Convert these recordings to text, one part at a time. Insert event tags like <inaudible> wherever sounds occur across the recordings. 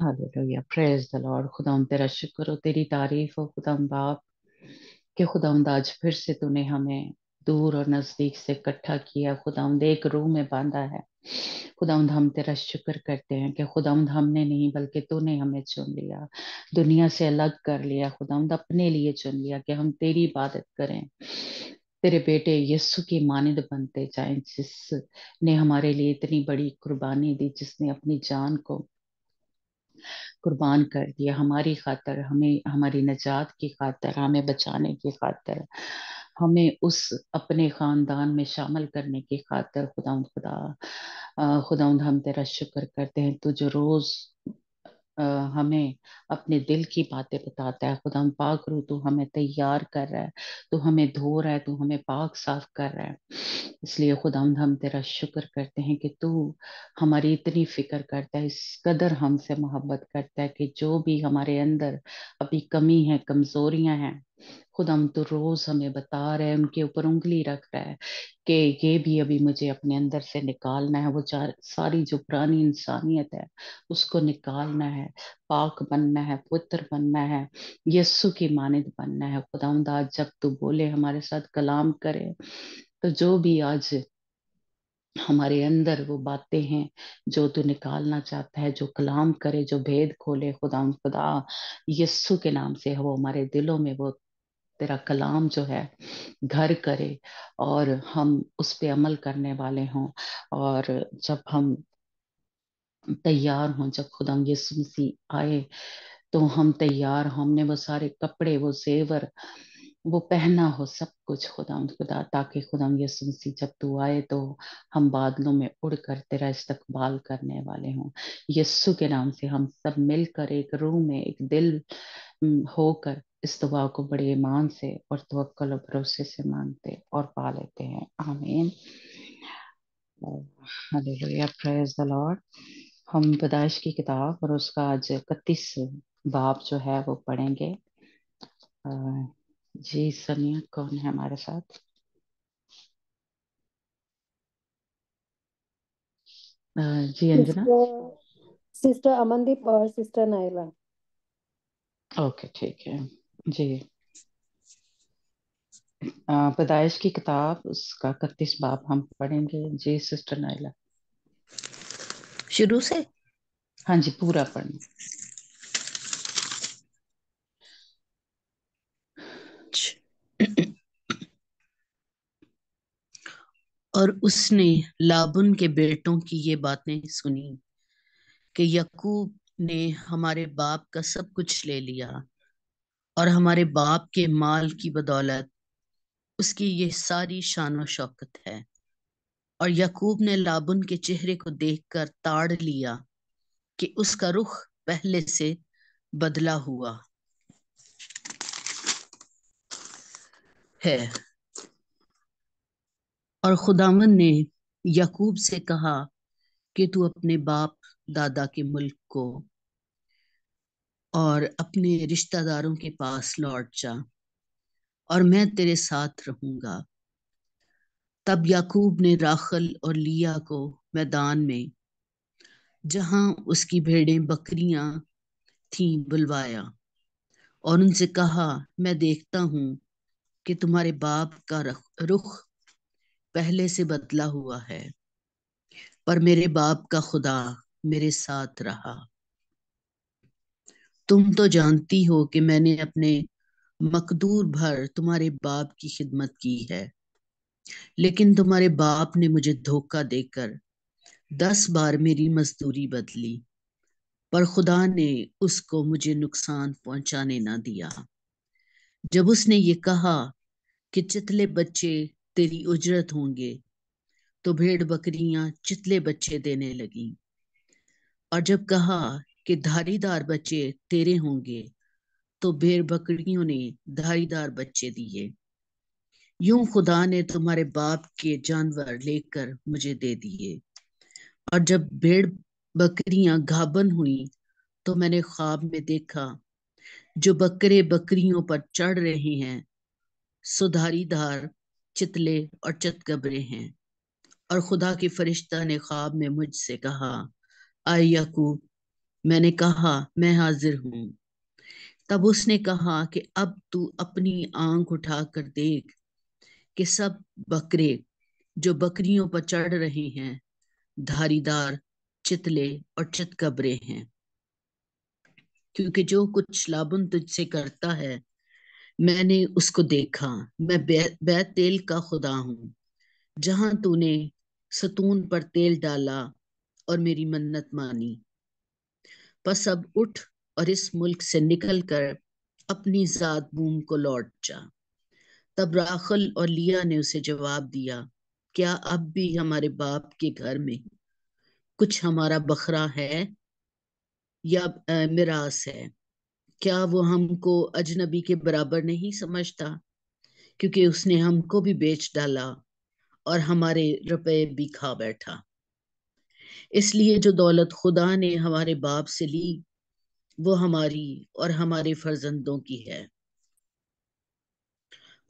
hallelujah praise the Lord खुदा तेरा शुक्र हो तेरी तारीफ हो खुदा बाप के खुदा आज फिर से तूने हमें दूर और नज़दीक से इकट्ठा किया खुदा एक रूह में बांधा है खुदाउंद हम तेरा शुक्र करते हैं कि खुदाउंद हमने नहीं बल्कि तूने हमें चुन लिया दुनिया से अलग कर लिया खुदाउंद अपने लिए चुन लिया कि हम तेरी इबादत करें तेरे बेटे यस्सु की मानद बनते जाए जिसने हमारे लिए इतनी बड़ी कुर्बानी दी जिसने अपनी जान को कुर्बान कर दिया हमारी खातर हमें हमारी नजात की खातर हमें बचाने की खातर हमें उस अपने ख़ानदान में शामिल करने की खातर खुदा खुदा खुदा हम तेरा शुक्र करते हैं तो जो रोज़ हमें अपने दिल की बातें बताता है खुदा पाक रू तू हमें तैयार कर रहा है तू हमें धो रहा है तू हमें पाक साफ कर रहा है इसलिए खुदा हम तेरा शुक्र करते हैं कि तू हमारी इतनी फिक्र करता है इस कदर हमसे मोहब्बत करता है कि जो भी हमारे अंदर अभी कमी है कमजोरियां हैं खुद हम तो रोज हमें बता रहे हैं उनके ऊपर उंगली रख रहा है कि ये भी अभी मुझे अपने अंदर से निकालना है वो सारी जो पुरानी इंसानियत है उसको निकालना है पाक बनना है पुत्र बनना है यस्सु की मानद बनना है खुदा जब तू बोले हमारे साथ कलाम करे तो जो भी आज हमारे अंदर वो बातें हैं जो तू निकालना चाहता है जो कलाम करे जो भेद खोले खुदा खुदा यस्सु के नाम से वो हमारे दिलों में वो तेरा कलाम जो है घर करे और हम उस पे अमल करने वाले हों और जब हम तैयार हों जब खुदा यीशु मसीह आए तो हम तैयार हमने वो सारे कपड़े वो जेवर वो पहना हो सब कुछ खुदा खुदा ताकि खुदा ये सुनसी जब तू आए तो हम बादलों में उड़ कर तेरा इस्तकबाल करने वाले हों यस्सु के नाम से हम सब मिलकर एक रूह में एक दिल होकर इस दुआ को बड़े ईमान से और तवक्ल और भरोसे से मांगते और पा लेते हैं आमीन हालेलुया प्रेज द लॉर्ड हम पैदाइश की किताब और उसका आज इकतीस बाप जो है वो पढ़ेंगे जी सनिया कौन है हमारे साथ जी अंजना सिस्टर अमनदीप और सिस्टर नायला ओके ठीक है जी पदाइश की किताब उसका इकतीस बाप हम पढ़ेंगे जी सिस्टर नाइला शुरू से हाँ जी पूरा पढ़ना और उसने लाबुन के बेटों की ये बातें सुनी कि यकूब ने हमारे बाप का सब कुछ ले लिया और हमारे बाप के माल की बदौलत उसकी ये सारी शान व शौकत है और यकूब ने लाबुन के चेहरे को देखकर ताड़ लिया कि उसका रुख पहले से बदला हुआ है और खुदावन ने यकूब से कहा कि तू अपने बाप दादा के मुल्क को और अपने रिश्तेदारों के पास लौट जा और मैं तेरे साथ रहूंगा तब याकूब ने राखल और लिया को मैदान में जहां उसकी भेड़ें बकरियां थीं बुलवाया और उनसे कहा मैं देखता हूं कि तुम्हारे बाप का रुख पहले से बदला हुआ है पर मेरे बाप का खुदा मेरे साथ रहा तुम तो जानती हो कि मैंने अपने मकदूर भर तुम्हारे बाप की खिदमत की है लेकिन तुम्हारे बाप ने मुझे धोखा देकर दस बार मेरी मजदूरी बदली पर खुदा ने उसको मुझे नुकसान पहुंचाने ना दिया जब उसने ये कहा कि चितले बच्चे तेरी उजरत होंगे तो भेड़ बकरियां चितले बच्चे देने लगी और जब कहा कि धारीदार बच्चे तेरे होंगे तो भेड़ बकरियों ने धारीदार बच्चे दिए यूं खुदा ने तुम्हारे बाप के जानवर लेकर मुझे दे दिए और जब भेड़ बकरियां घाबन हुई तो मैंने ख्वाब में देखा जो बकरे बकरियों पर चढ़ रहे हैं सुधारीदार चितले और चतकबरे हैं और खुदा के फरिश्ता ने ख्वाब में मुझसे कहा आय मैंने कहा मैं हाजिर हूं तब उसने कहा कि अब तू अपनी आंख उठा कर देख कि सब बकरे जो बकरियों पर चढ़ रहे हैं धारीदार चितले और चितकबरे हैं क्योंकि जो कुछ लाभुन तुझसे करता है मैंने उसको देखा मैं बैत बै तेल का खुदा हूं जहां तूने सतून पर तेल डाला और मेरी मन्नत मानी बस अब उठ और इस मुल्क से निकल कर अपनी जात भूम को लौट जा तब राखल और लिया ने उसे जवाब दिया क्या अब भी हमारे बाप के घर में कुछ हमारा बखरा है या मिरास है क्या वो हमको अजनबी के बराबर नहीं समझता क्योंकि उसने हमको भी बेच डाला और हमारे रुपए भी खा बैठा इसलिए जो दौलत खुदा ने हमारे बाप से ली वो हमारी और हमारे फर्जंदों की है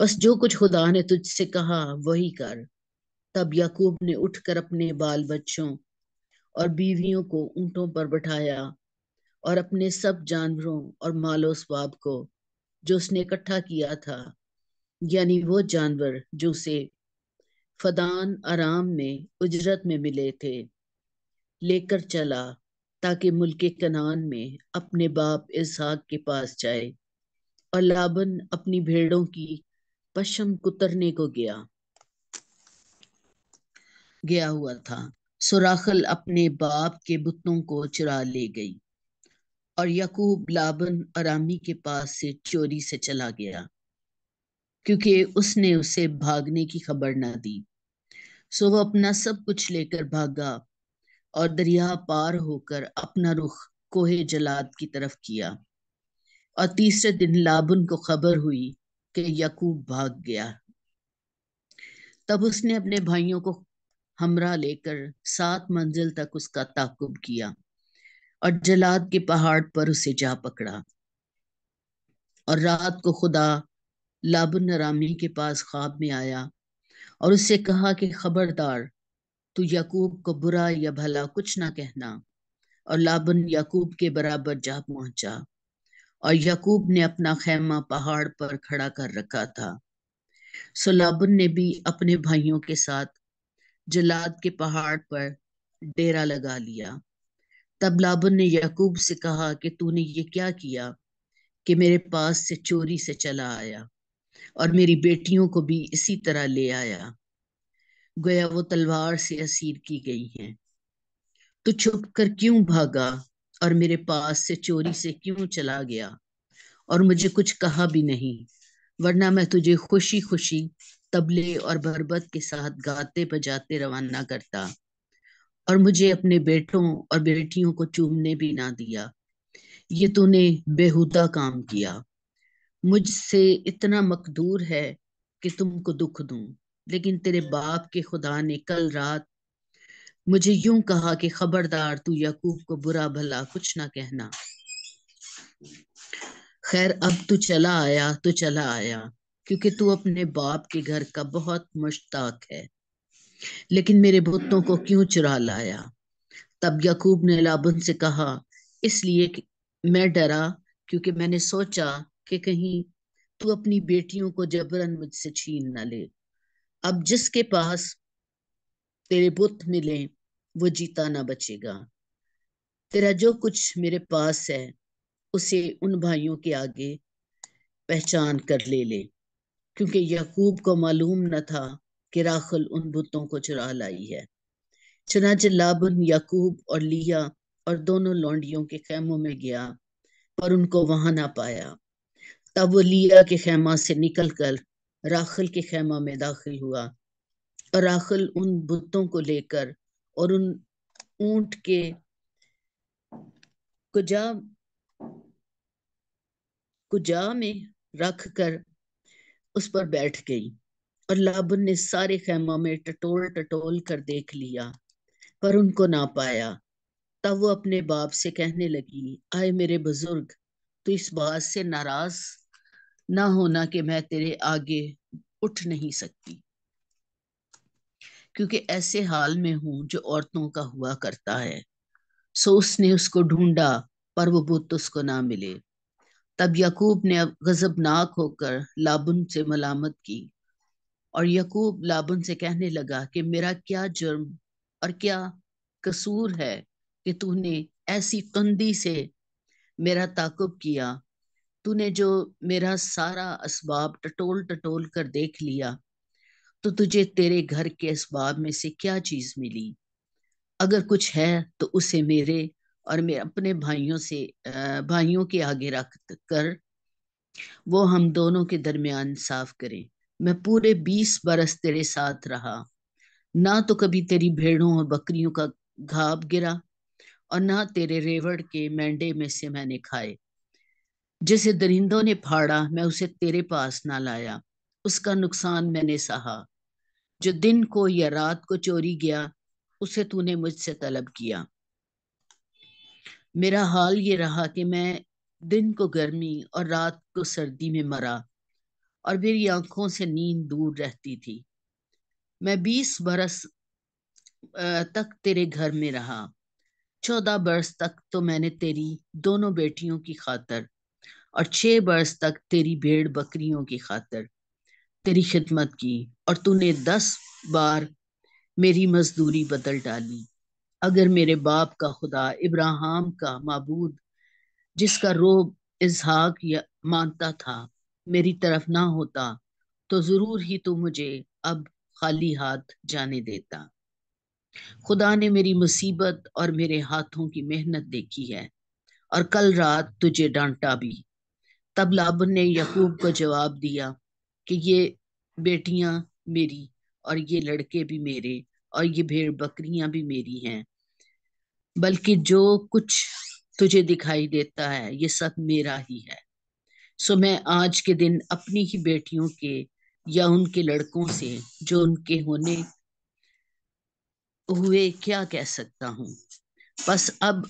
बस जो कुछ खुदा ने तुझसे कहा वही कर तब याकूब ने उठकर अपने बाल बच्चों और बीवियों को ऊंटों पर बैठाया और अपने सब जानवरों और मालो स्वाब को जो उसने इकट्ठा किया था यानी वो जानवर जो उसे फदान आराम में उजरत में मिले थे लेकर चला ताकि मुल्क कनान में अपने बाप इसहाक के पास जाए और लाबन अपनी भेड़ों की पशम कुतरने को गया गया हुआ था सुराखल अपने बाप के बुतों को चुरा ले गई और यकूब लाबन अरामी के पास से चोरी से चला गया क्योंकि उसने उसे भागने की खबर ना दी सो वह अपना सब कुछ लेकर भागा और दरिया पार होकर अपना रुख कोहे जलाद की तरफ किया और तीसरे दिन लाबुन को खबर हुई कि यकूब भाग गया तब उसने अपने भाइयों को हमरा लेकर सात मंजिल तक उसका ताकुब किया और जलाद के पहाड़ पर उसे जा पकड़ा और रात को खुदा लाबुन रामी के पास ख्वाब में आया और उससे कहा कि खबरदार तो याकूब को बुरा या भला कुछ ना कहना और लाबन याकूब के बराबर जा पहुंचा और याकूब ने अपना खेमा पहाड़ पर खड़ा कर रखा था सो लाबन ने भी अपने भाइयों के साथ जलाद के पहाड़ पर डेरा लगा लिया तब लाबन ने याकूब से कहा कि तूने ये क्या किया कि मेरे पास से चोरी से चला आया और मेरी बेटियों को भी इसी तरह ले आया गोया वो तलवार से असीर की गई है तो छुप कर क्यों भागा और मेरे पास से चोरी से क्यों चला गया और मुझे कुछ कहा भी नहीं वरना मैं तुझे खुशी खुशी तबले और बरबत के साथ गाते बजाते रवाना करता और मुझे अपने बेटों और बेटियों को चूमने भी ना दिया ये तूने बेहुदा काम किया मुझसे इतना मकदूर है कि तुमको दुख दू लेकिन तेरे बाप के खुदा ने कल रात मुझे यूं कहा कि खबरदार तू यकूब को बुरा भला कुछ ना कहना खैर अब तू चला आया तो चला आया क्योंकि तू अपने बाप के घर का बहुत मुश्ताक है लेकिन मेरे बुतों को क्यों चुरा लाया तब यकूब ने लाबुन से कहा इसलिए मैं डरा क्योंकि मैंने सोचा कि कहीं तू अपनी बेटियों को जबरन मुझसे छीन ना ले अब जिसके पास तेरे बुत मिले वो जीता ना बचेगा तेरा जो कुछ मेरे पास है उसे उन भाइयों के आगे पहचान कर ले ले क्योंकि यकूब को मालूम न था कि राखल उन बुतों को चुरा लाई है चुनाच लाबन यकूब और लिया और दोनों लौंडियों के खेमों में गया पर उनको वहां ना पाया तब वो लिया के खेमा से निकलकर राखल के खेमा में दाखिल हुआ और राखल उन बुतों को लेकर और उन ऊंट के कुजा कुजा में रख कर उस पर बैठ गई और लाबन ने सारे खेमा में टटोल टटोल कर देख लिया पर उनको ना पाया तब वो अपने बाप से कहने लगी आए मेरे बुजुर्ग तो इस बात से नाराज ना होना कि मैं तेरे आगे उठ नहीं सकती क्योंकि ऐसे हाल में हूं जो औरतों का हुआ करता है सो उसने उसको ढूंढा पर वो बुत उसको ना मिले तब यकूब ने गजबनाक होकर लाबुन से मलामत की और यकूब लाबुन से कहने लगा कि मेरा क्या जुर्म और क्या कसूर है कि तूने ऐसी तंदी से मेरा ताकुब किया तूने जो मेरा सारा असबाब टटोल टटोल कर देख लिया तो तुझे तेरे घर के असबाब में से क्या चीज मिली अगर कुछ है तो उसे मेरे और मेरे अपने भाइयों से भाइयों के आगे रख कर वो हम दोनों के दरमियान साफ करें मैं पूरे बीस बरस तेरे साथ रहा ना तो कभी तेरी भेड़ों और बकरियों का घाप गिरा और ना तेरे रेवड़ के मेंढे में से मैंने खाए जिसे दरिंदों ने फाड़ा मैं उसे तेरे पास ना लाया उसका नुकसान मैंने सहा जो दिन को या रात को चोरी गया उसे तूने मुझसे तलब किया मेरा हाल ये रहा कि मैं दिन को गर्मी और रात को सर्दी में मरा और मेरी आंखों से नींद दूर रहती थी मैं बीस बरस तक तेरे घर में रहा चौदह बरस तक तो मैंने तेरी दोनों बेटियों की खातर और छह बरस तक तेरी भेड़ बकरियों की खातर तेरी खिदमत की और तूने दस बार मेरी मजदूरी बदल डाली अगर मेरे बाप का खुदा इब्राहिम का मबूद जिसका रोब इजहाक मानता था मेरी तरफ ना होता तो जरूर ही तू मुझे अब खाली हाथ जाने देता खुदा ने मेरी मुसीबत और मेरे हाथों की मेहनत देखी है और कल रात तुझे डांटा भी तब लाबन ने यकूब को जवाब दिया कि ये बेटियां मेरी और ये लड़के भी मेरे और ये भेड़ बकरियां भी मेरी हैं बल्कि जो कुछ तुझे दिखाई देता है ये सब मेरा ही है सो मैं आज के दिन अपनी ही बेटियों के या उनके लड़कों से जो उनके होने हुए क्या कह सकता हूँ बस अब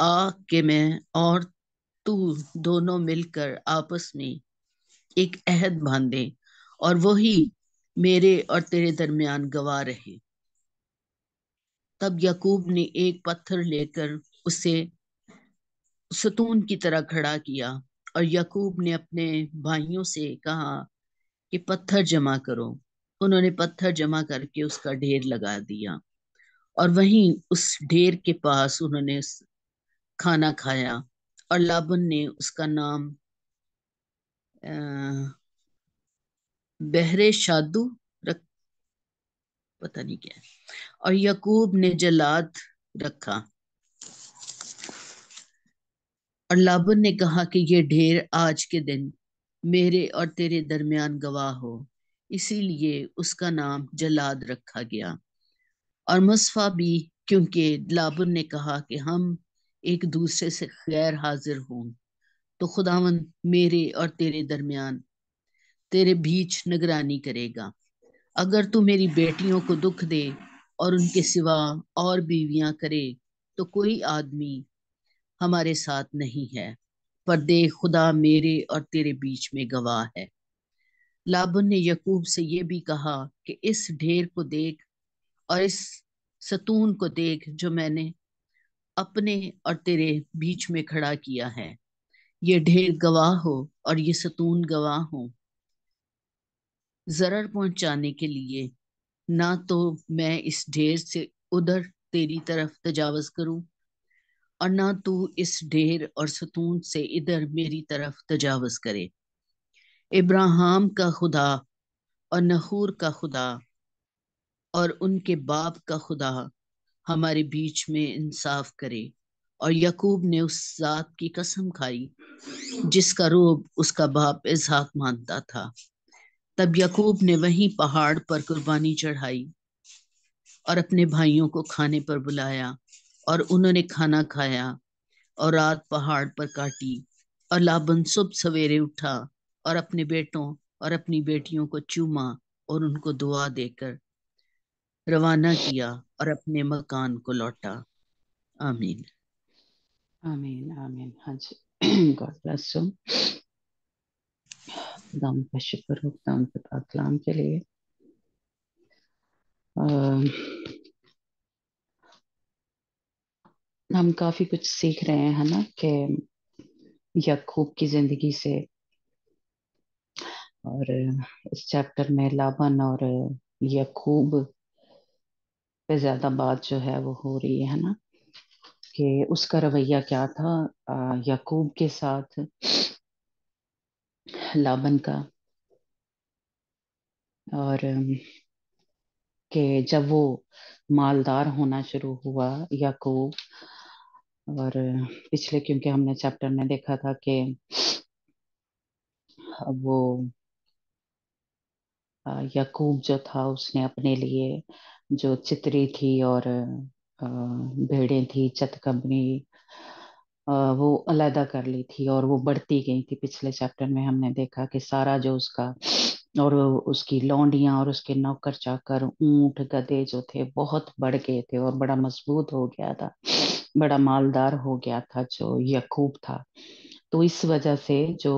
आ के मैं और तू दोनों मिलकर आपस में एक अहद बांधे और वही मेरे और तेरे दरमियान गवा रहे तब यकूब ने एक पत्थर लेकर उसे सतून की तरह खड़ा किया और यकूब ने अपने भाइयों से कहा कि पत्थर जमा करो उन्होंने पत्थर जमा करके उसका ढेर लगा दिया और वहीं उस ढेर के पास उन्होंने खाना खाया और लाबन ने उसका नाम बहरे शादू रख पता नहीं क्या और यकूब ने जलाद रखा और लाबन ने कहा कि ये ढेर आज के दिन मेरे और तेरे दरमियान गवाह हो इसीलिए उसका नाम जलाद रखा गया और मुस्फा भी क्योंकि लाबन ने कहा कि हम एक दूसरे से गैर हाजिर हों तो खुदावन मेरे और तेरे दरमियान तेरे बीच निगरानी करेगा अगर तू मेरी बेटियों को दुख दे और उनके सिवा और बीवियां करे तो कोई आदमी हमारे साथ नहीं है पर दे खुदा मेरे और तेरे बीच में गवाह है लाबुन ने यकूब से ये भी कहा कि इस ढेर को देख और इस सतून को देख जो मैंने अपने और तेरे बीच में खड़ा किया है ये ढेर गवाह हो और ये सतून गवाह हो जरर पहुंचाने के लिए ना तो मैं इस ढेर से उधर तेरी तरफ तजावज करूं और ना तू इस ढेर और सतून से इधर मेरी तरफ तजावज करे इब्राहिम का खुदा और नहूर का खुदा और उनके बाप का खुदा हमारे बीच में इंसाफ करे और यकूब ने उस जात की कसम खाई जिसका रूप उसका बाप इजहाक मानता था तब यकूब ने वहीं पहाड़ पर कुर्बानी चढ़ाई और अपने भाइयों को खाने पर बुलाया और उन्होंने खाना खाया और रात पहाड़ पर काटी और लाबन सुबह सवेरे उठा और अपने बेटों और अपनी बेटियों को चूमा और उनको दुआ देकर रवाना किया और अपने मकान को लौटा आमीन आमीन आमीन हाँ जी गॉड ब्लेस यू दाम का शुक्र हो दाम के पाकलाम के लिए आ, हम काफ़ी कुछ सीख रहे हैं है ना कि याकूब की ज़िंदगी से और इस चैप्टर में लाबन और याकूब पे ज़्यादा बात जो है वो हो रही है ना कि उसका रवैया क्या था याकूब के साथ लाबन का और के जब वो मालदार होना शुरू हुआ याकूब और पिछले क्योंकि हमने चैप्टर में देखा था कि वो याकूब जो था उसने अपने लिए जो चित्री थी और भेड़े थी चतकबरी वो अलहदा कर ली थी और वो बढ़ती गई थी पिछले चैप्टर में हमने देखा कि सारा जो उसका और उसकी लौंडिया और उसके नौकर चाकर ऊंट गधे जो थे बहुत बढ़ गए थे और बड़ा मजबूत हो गया था बड़ा मालदार हो गया था जो यकूब था तो इस वजह से जो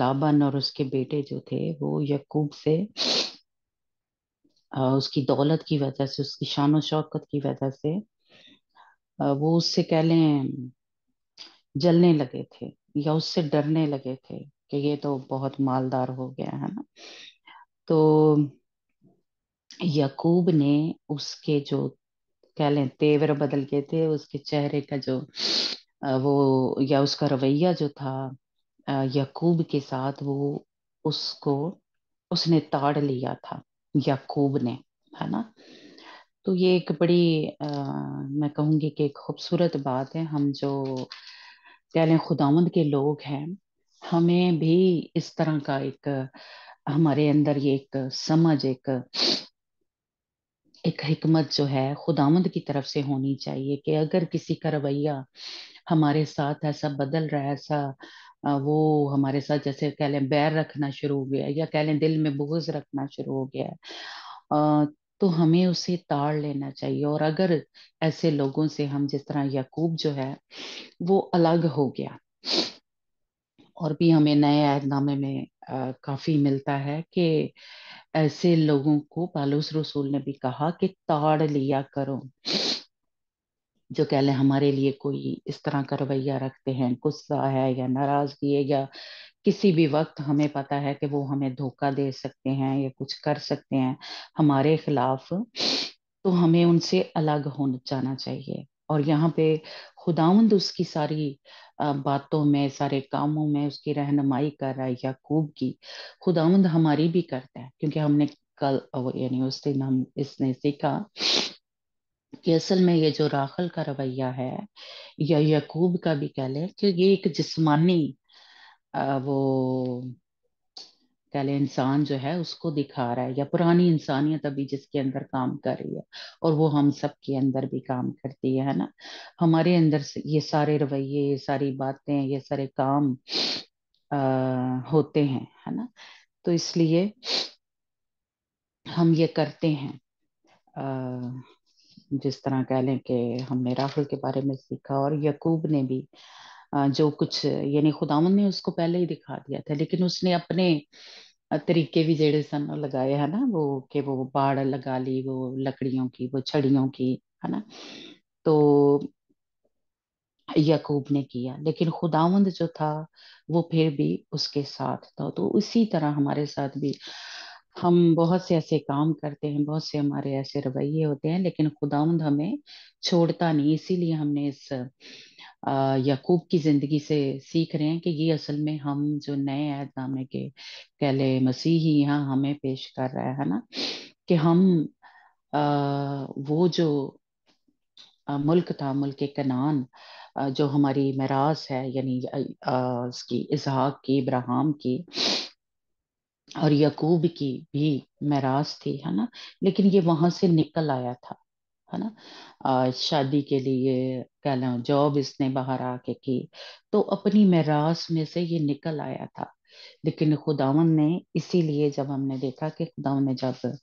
लाबन और उसके बेटे जो थे वो यकूब से उसकी दौलत की वजह से उसकी शान शौकत की वजह से वो उससे कह लें जलने लगे थे या उससे डरने लगे थे कि ये तो बहुत मालदार हो गया है ना तो यकूब ने उसके जो कह लें तेवर बदल गए थे उसके चेहरे का जो वो या उसका रवैया जो था यकूब के साथ वो उसको उसने ताड़ लिया था याकूब ने है ना तो ये एक बड़ी आ, मैं कहूंगी कि एक खूबसूरत बात है हम जो प्याले खुदामंद के लोग हैं हमें भी इस तरह का एक हमारे अंदर ये एक समझ एक एक हमत जो है खुदामंद की तरफ से होनी चाहिए कि अगर किसी का रवैया हमारे साथ ऐसा बदल रहा है ऐसा वो हमारे साथ जैसे कह लें बैर रखना शुरू हो गया या कह लें दिल में बोझ रखना शुरू हो गया तो हमें उसे ताड़ लेना चाहिए और अगर ऐसे लोगों से हम जिस तरह यकूब जो है वो अलग हो गया और भी हमें नए आयतनामे में आ, काफी मिलता है कि ऐसे लोगों को पालूस रसूल ने भी कहा कि ताड़ लिया करो जो कह लें हमारे लिए कोई इस तरह का रवैया रखते हैं गुस्सा है या नाराजगी है या किसी भी वक्त हमें पता है कि वो हमें धोखा दे सकते हैं या कुछ कर सकते हैं हमारे खिलाफ तो हमें उनसे अलग हो जाना चाहिए और यहाँ पे खुदाउंद उसकी सारी बातों में सारे कामों में उसकी रहनुमाई कर रहा है या खूब की खुदाउंद हमारी भी करता है क्योंकि हमने कल यानी उस दिन हम इसने सीखा कि असल में ये जो राखल का रवैया है या यकूब का भी कह लें कि ये एक जिस्मानी वो कह लें इंसान जो है उसको दिखा रहा है या पुरानी इंसानियत अभी जिसके अंदर काम कर रही है और वो हम सब के अंदर भी काम करती है ना हमारे अंदर ये सारे रवैये ये सारी बातें ये सारे काम आ, होते हैं है ना तो इसलिए हम ये करते हैं आ, जिस तरह कह लें कि हमने राहुल के बारे में सीखा और यकूब ने भी जो कुछ यानी खुदावन ने उसको पहले ही दिखा दिया था लेकिन उसने अपने तरीके भी जेड़े सन लगाए है ना वो कि वो बाड़ लगा ली वो लकड़ियों की वो छड़ियों की है ना तो यकूब ने किया लेकिन खुदावंद जो था वो फिर भी उसके साथ था तो उसी तरह हमारे साथ भी हम बहुत से ऐसे काम करते हैं बहुत से हमारे ऐसे रवैये होते हैं लेकिन खुदाउंद हमें छोड़ता नहीं इसीलिए हमने इस यकूब की जिंदगी से सीख रहे हैं कि ये असल में हम जो नए नामे के कहले ही यहाँ हमें पेश कर रहा है ना कि हम आ, वो जो आ, मुल्क था मुल्क कनान जो हमारी मराज है यानी उसकी इजहाक की इब्राहम की और यकूब की भी महराज थी है ना लेकिन ये वहां से निकल आया था है ना आ, शादी के लिए कह लो जॉब इसने बाहर आके की तो अपनी महराज में से ये निकल आया था लेकिन खुदावन ने इसीलिए जब हमने देखा कि खुदावन ने जब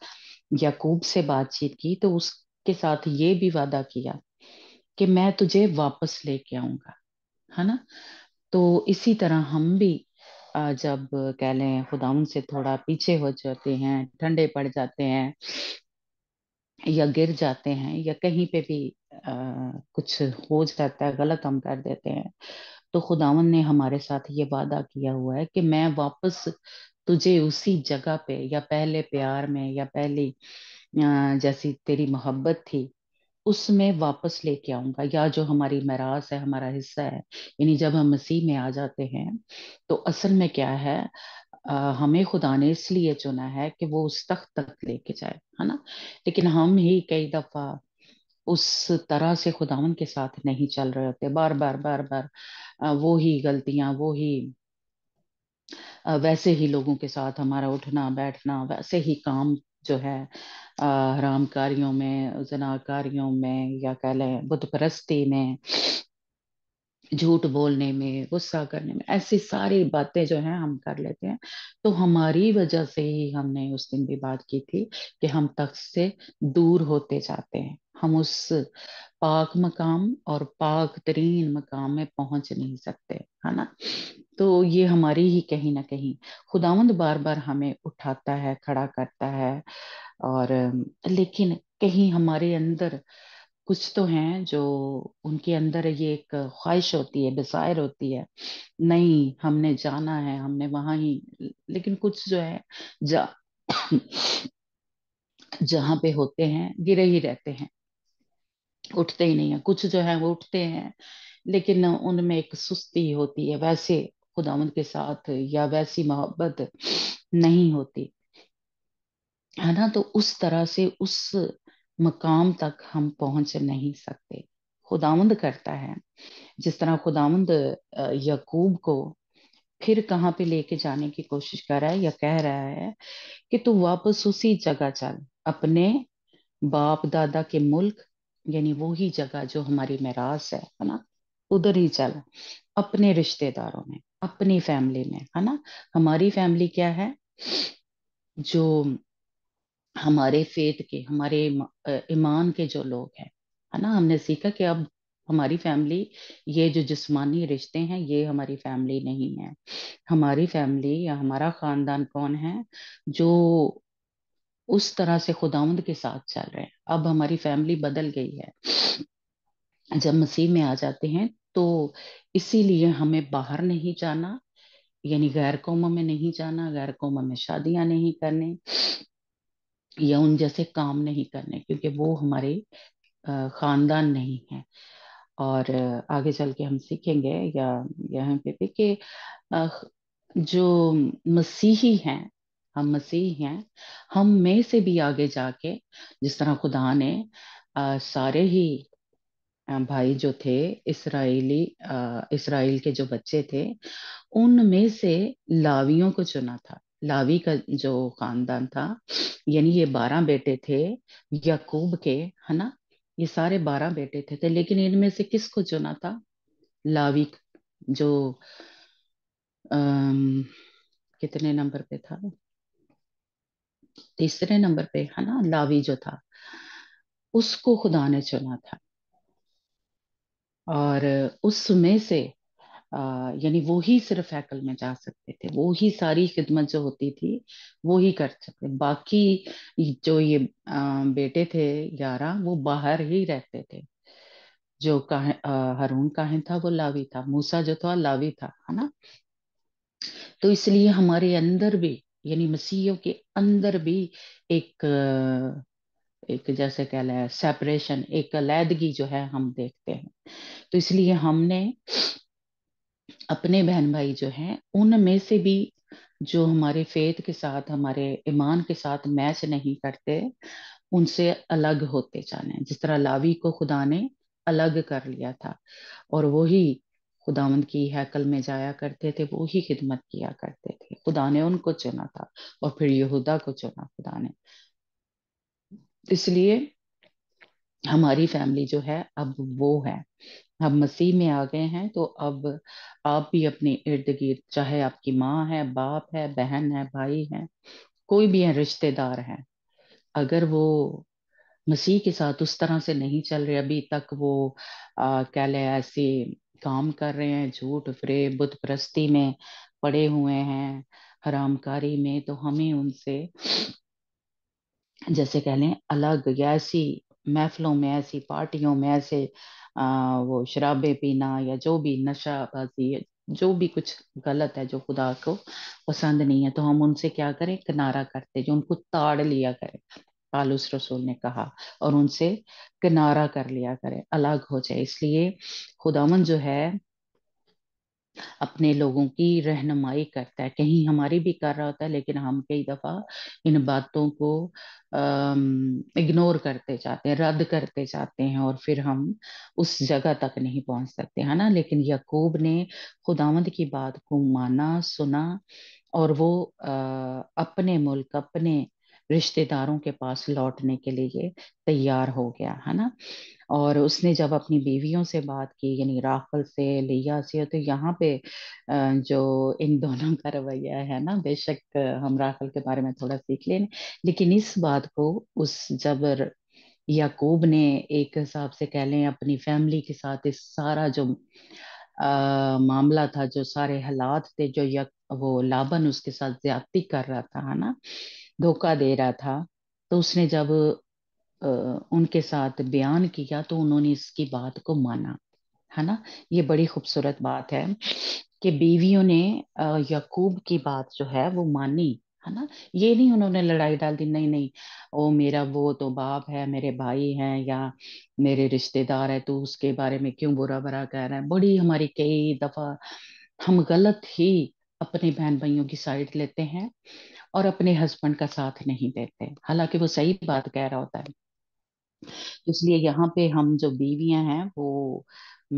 याकूब से बातचीत की तो उसके साथ ये भी वादा किया कि मैं तुझे वापस लेके आऊंगा है ना तो इसी तरह हम भी जब कह लें खुदाउन से थोड़ा पीछे हो जाते हैं ठंडे पड़ जाते हैं या गिर जाते हैं या कहीं पे भी आ, कुछ हो जाता है गलत हम कर देते हैं तो खुदावन ने हमारे साथ ये वादा किया हुआ है कि मैं वापस तुझे उसी जगह पे या पहले प्यार में या पहली जैसी तेरी मोहब्बत थी उसमें वापस लेके आऊंगा या जो हमारी मराज है हमारा हिस्सा है यानी जब हम मसीह में आ जाते हैं तो असल में क्या है हमें खुदा ने इसलिए चुना है कि वो उस तख्त तक लेके जाए है ना लेकिन हम ही कई दफा उस तरह से खुदावन के साथ नहीं चल रहे होते बार बार बार बार वो ही गलतियां वो ही वैसे ही लोगों के साथ हमारा उठना बैठना वैसे ही काम जो है हराम कारियों में जनाकारियों में या कह लें बुद्ध परस्ती में झूठ बोलने में गुस्सा करने में ऐसी सारी बातें जो है हम कर लेते हैं तो हमारी वजह से ही हमने उस दिन भी बात की थी कि हम तख्त से दूर होते जाते हैं हम उस पाक मकाम और पाक तरीन मकाम में पहुंच नहीं सकते है ना तो ये हमारी ही कहीं ना कहीं खुदावंद बार बार हमें उठाता है खड़ा करता है और लेकिन कहीं हमारे अंदर कुछ तो हैं जो उनके अंदर ये एक ख्वाहिश होती है डिजायर होती है नहीं हमने जाना है हमने वहां ही लेकिन कुछ जो है जा जहां पे होते हैं गिरे ही रहते हैं उठते ही नहीं है कुछ जो है वो उठते हैं लेकिन उनमें एक सुस्ती होती है वैसे खुदावंद के साथ या वैसी मोहब्बत नहीं होती है ना तो उस तरह से उस मकाम तक हम पहुंच नहीं सकते खुदामंद करता है जिस तरह खुदामंद यकूब को फिर कहाँ पे लेके जाने की कोशिश कर रहा है या कह रहा है कि तू वापस उसी जगह चल अपने बाप दादा के मुल्क यानी वो ही जगह जो हमारी मेराज है है ना उधर ही चल अपने रिश्तेदारों में अपनी फैमिली में है ना हमारी फैमिली क्या है जो हमारे फेथ के हमारे ईमान के जो लोग हैं है ना हमने सीखा कि अब हमारी फैमिली ये जो जिस्मानी रिश्ते हैं ये हमारी फैमिली नहीं है हमारी फैमिली या हमारा खानदान कौन है जो उस तरह से खुदाउंद के साथ चल रहे हैं अब हमारी फैमिली बदल गई है जब मसीह में आ जाते हैं तो इसीलिए हमें बाहर नहीं जाना यानी गैर कौम में नहीं जाना गैर कौम में शादियां नहीं करने या उन जैसे काम नहीं करने क्योंकि वो हमारे खानदान नहीं है और आगे चल के हम सीखेंगे या यहाँ पे भी कि जो मसीही हैं हम मसीह हैं हम में से भी आगे जाके जिस तरह खुदा ने सारे ही भाई जो थे इसराइली इसराइल के जो बच्चे थे उनमें से लावियों को चुना था लावी का जो खानदान था यानी ये बारह बेटे थे याकूब के है ना ये सारे बारह बेटे थे, थे लेकिन इनमें से किसको चुना था लावी जो अम्म कितने नंबर पे था तीसरे नंबर पे है ना लावी जो था उसको खुदा ने चुना था और उस समय से यानी वो ही सिर्फ एकल में जा सकते थे वो ही सारी खिदमत जो होती थी वो ही कर सकते बाकी जो ये बेटे थे ग्यारह वो बाहर ही रहते थे जो काह हरून काहिन था वो लावी था मूसा जो था लावी था है ना तो इसलिए हमारे अंदर भी यानी मसीहों के अंदर भी एक एक जैसे कह लें सेपरेशन एक अलैदगी जो है हम देखते हैं तो इसलिए हमने अपने बहन भाई जो हैं उनमें से भी जो हमारे फेथ के साथ हमारे ईमान के साथ मैच नहीं करते उनसे अलग होते जाने जिस तरह लावी को खुदा ने अलग कर लिया था और वही खुदावंद की हैकल में जाया करते थे वो ही खिदमत किया करते थे खुदा ने उनको चुना था और फिर यहूदा को चुना खुदा ने इसलिए हमारी फैमिली जो है अब वो है हम मसीह में आ गए हैं तो अब आप भी अपने इर्द गिर्द चाहे आपकी माँ है बाप है बहन है भाई है कोई भी है रिश्तेदार है अगर वो मसीह के साथ उस तरह से नहीं चल रहे अभी तक वो आ, कह ले ऐसे काम कर रहे हैं झूठ फ्रे बुत प्रस्ती में पड़े हुए हैं हरामकारी में तो हमें उनसे जैसे कह लें अलग या ऐसी महफलों में ऐसी पार्टियों में ऐसे आ, वो शराबे पीना या जो भी नशाबाजी जो भी कुछ गलत है जो खुदा को पसंद नहीं है तो हम उनसे क्या करें किनारा करते जो उनको ताड़ लिया करें पालूस रसूल ने कहा और उनसे किनारा कर लिया करें अलग हो जाए इसलिए खुदावन जो है अपने लोगों की रहनुमाई करता है कहीं हमारी भी कर रहा होता है लेकिन हम कई दफ़ा इन बातों को इग्नोर करते जाते हैं रद्द करते जाते हैं और फिर हम उस जगह तक नहीं पहुंच सकते है ना लेकिन यकूब ने खुदावंद की बात को माना सुना और वो आ, अपने मुल्क अपने रिश्तेदारों के पास लौटने के लिए तैयार हो गया है ना और उसने जब अपनी बीवियों से बात की यानी राखल से लिया से तो यहाँ पे जो इन दोनों का रवैया है ना बेशक हम राफल के बारे में थोड़ा सीख लें लेकिन इस बात को उस जब याकूब ने एक हिसाब से कह लें अपनी फैमिली के साथ इस सारा जो आ, मामला था जो सारे हालात थे जो वो लाबन उसके साथ ज्यादती कर रहा था है ना धोखा दे रहा था तो उसने जब उनके साथ बयान किया तो उन्होंने इसकी बात को माना है ना ये बड़ी खूबसूरत बात है कि बीवियों ने यकूब की बात जो है वो मानी है ना ये नहीं उन्होंने लड़ाई डाल दी नहीं नहीं ओ मेरा वो तो बाप है मेरे भाई हैं या मेरे रिश्तेदार है तो उसके बारे में क्यों बुरा भरा कह रहा है बड़ी हमारी कई दफा हम गलत ही अपने बहन भाइयों की साइड लेते हैं और अपने हस्बैंड का साथ नहीं देते हालांकि वो सही बात कह रहा होता है इसलिए यहाँ पे हम जो बीवियां हैं वो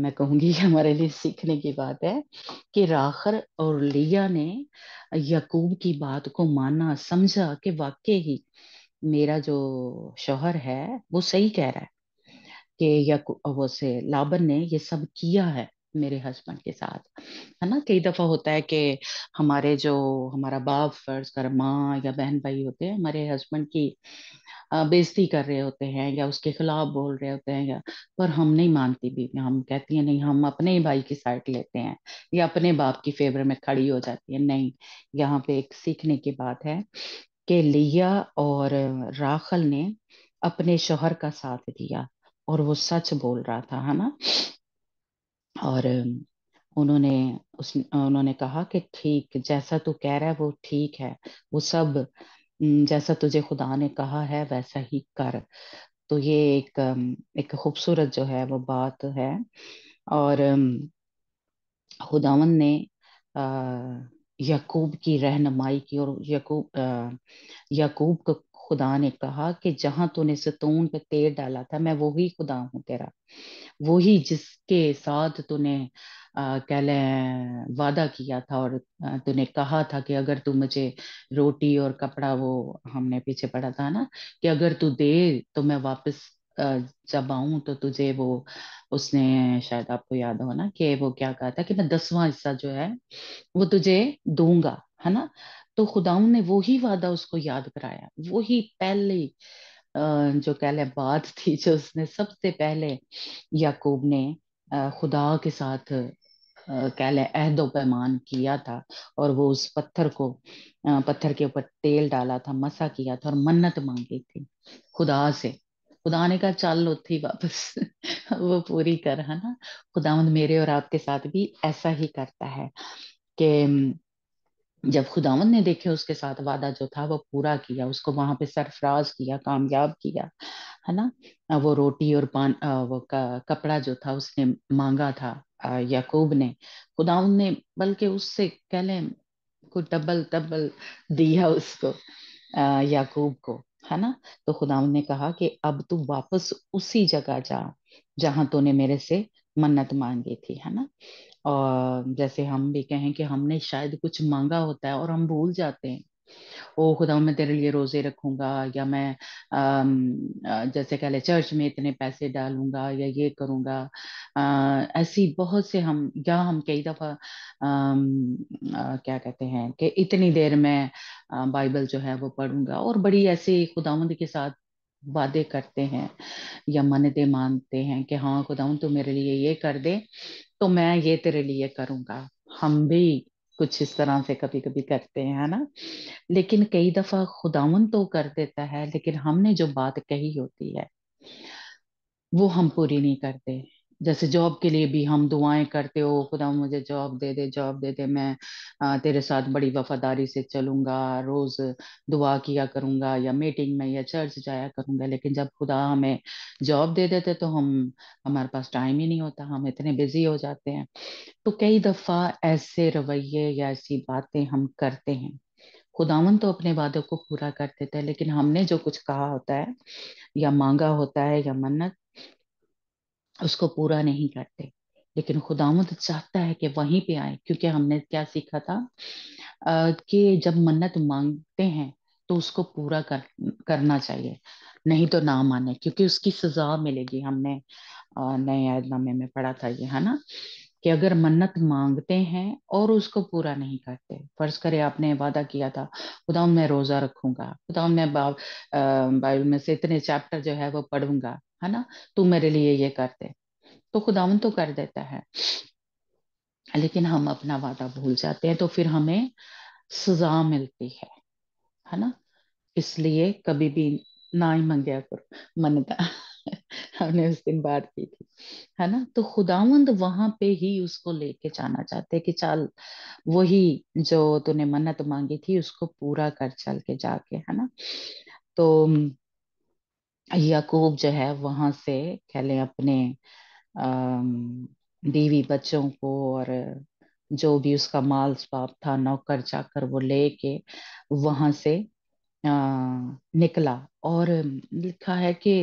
मैं कहूंगी हमारे लिए सीखने की बात है कि राखर और लिया ने यकूब की बात को माना समझा कि वाकई ही मेरा जो शोहर है वो सही कह रहा है कि वो से लाबन ने ये सब किया है मेरे हस्बैंड के साथ है ना कई दफा होता है कि हमारे जो हमारा बाप फर्ज कर माँ या बहन भाई होते हैं हमारे हस्बैंड की बेजती कर रहे होते हैं या उसके खिलाफ बोल रहे होते हैं या पर हम नहीं मानती भी हम कहती है नहीं हम अपने ही भाई की साइड लेते हैं या अपने बाप की फेवर में खड़ी हो जाती है नहीं यहाँ पे एक सीखने की बात है कि लिया और राखल ने अपने शोहर का साथ दिया और वो सच बोल रहा था है ना और उन्होंने उस उन्होंने कहा कि ठीक जैसा तू कह रहा है वो ठीक है वो सब जैसा तुझे खुदा ने कहा है वैसा ही कर तो ये एक एक खूबसूरत जो है वो बात है और खुदावन ने अः यकूब की रहनुमाई की और यकूब यकूब को खुदा ने कहा कि जहां तूने सतून पे तेर डाला था मैं वही खुदा हूं तेरा वही जिसके साथ तूने कह लें वादा किया था और तूने कहा था कि अगर तू मुझे रोटी और कपड़ा वो हमने पीछे पड़ा था ना कि अगर तू दे तो मैं वापस जब आऊं तो तुझे वो उसने शायद आपको याद हो ना कि वो क्या कहा था कि मैं दसवां हिस्सा जो है वो तुझे दूंगा है ना तो खुदाउन ने वो ही वादा उसको याद कराया वो ही पहले जो कह लें बात थी जो उसने सबसे पहले याकूब ने खुदा के साथ कह लें अहदो पैमान किया था और वो उस पत्थर को पत्थर के ऊपर तेल डाला था मसा किया था और मन्नत मांगी थी खुदा से खुदा ने कहा चल उठी वापस <laughs> वो पूरी कर है ना खुदा मेरे और आपके साथ भी ऐसा ही करता है कि जब खुदावन ने देखे उसके साथ वादा जो था वो पूरा किया उसको वहां पे सरफराज किया कामयाब किया है ना वो रोटी और पान वो कपड़ा जो था उसने मांगा था याकूब ने खुदावन ने बल्कि उससे कह लें को डबल डबल दिया उसको याकूब को है ना तो खुदावन ने कहा कि अब तू वापस उसी जगह जा जहां तूने मेरे से मन्नत मांगी थी है ना और जैसे हम भी कहें कि हमने शायद कुछ मांगा होता है और हम भूल जाते हैं ओ खुदा मैं तेरे लिए रोजे रखूंगा या मैं आ, जैसे कह ले चर्च में इतने पैसे डालूंगा या ये करूंगा अः ऐसी बहुत से हम या हम कई दफा क्या कहते हैं कि इतनी देर में बाइबल जो है वो पढ़ूंगा और बड़ी ऐसी खुदावंद के साथ वादे करते हैं या दे मानते हैं कि हाँ खुदाऊं तू मेरे लिए ये कर दे तो मैं ये तेरे लिए करूंगा हम भी कुछ इस तरह से कभी कभी करते हैं है ना लेकिन कई दफा खुदाउन तो कर देता है लेकिन हमने जो बात कही होती है वो हम पूरी नहीं करते जैसे जॉब के लिए भी हम दुआएं करते हो खुदा मुझे जॉब दे दे जॉब दे दे मैं तेरे साथ बड़ी वफादारी से चलूंगा रोज दुआ किया करूंगा या मीटिंग में या चर्च जाया करूंगा लेकिन जब खुदा हमें जॉब दे देते तो हम हमारे पास टाइम ही नहीं होता हम इतने बिजी हो जाते हैं तो कई दफा ऐसे रवैये या ऐसी बातें हम करते हैं खुदावन तो अपने वादों को पूरा कर देता है लेकिन हमने जो कुछ कहा होता है या मांगा होता है या मन्नत उसको पूरा नहीं करते लेकिन खुदामद चाहता है कि वहीं पे आए क्योंकि हमने क्या सीखा था कि जब मन्नत मांगते हैं तो उसको पूरा कर करना चाहिए नहीं तो ना माने क्योंकि उसकी सजा मिलेगी हमने नए आयदनामे में पढ़ा था ये है ना कि अगर मन्नत मांगते हैं और उसको पूरा नहीं करते फर्ज करे आपने वादा किया था खुदा मैं रोज़ा रखूंगा खुदा मैं बाइबल में से इतने चैप्टर जो है वो पढ़ूंगा है ना तू मेरे लिए ये कर दे तो खुदावन तो कर देता है लेकिन हम अपना वादा भूल जाते हैं तो फिर हमें सजा मिलती है है ना इसलिए कभी भी ना ही मंगया करो मन्नता <laughs> हमने उस दिन बात की थी है ना तो खुदावंद वहां पे ही उसको लेके जाना चाहते कि चल वही जो तूने मन्नत मांगी थी उसको पूरा कर चल के जाके है ना तो याकूब जो है वहां से कह लें अपने बीवी बच्चों को और जो भी उसका माल स्वाप था नौकर चाकर वो लेके वहां से आ, निकला और लिखा है कि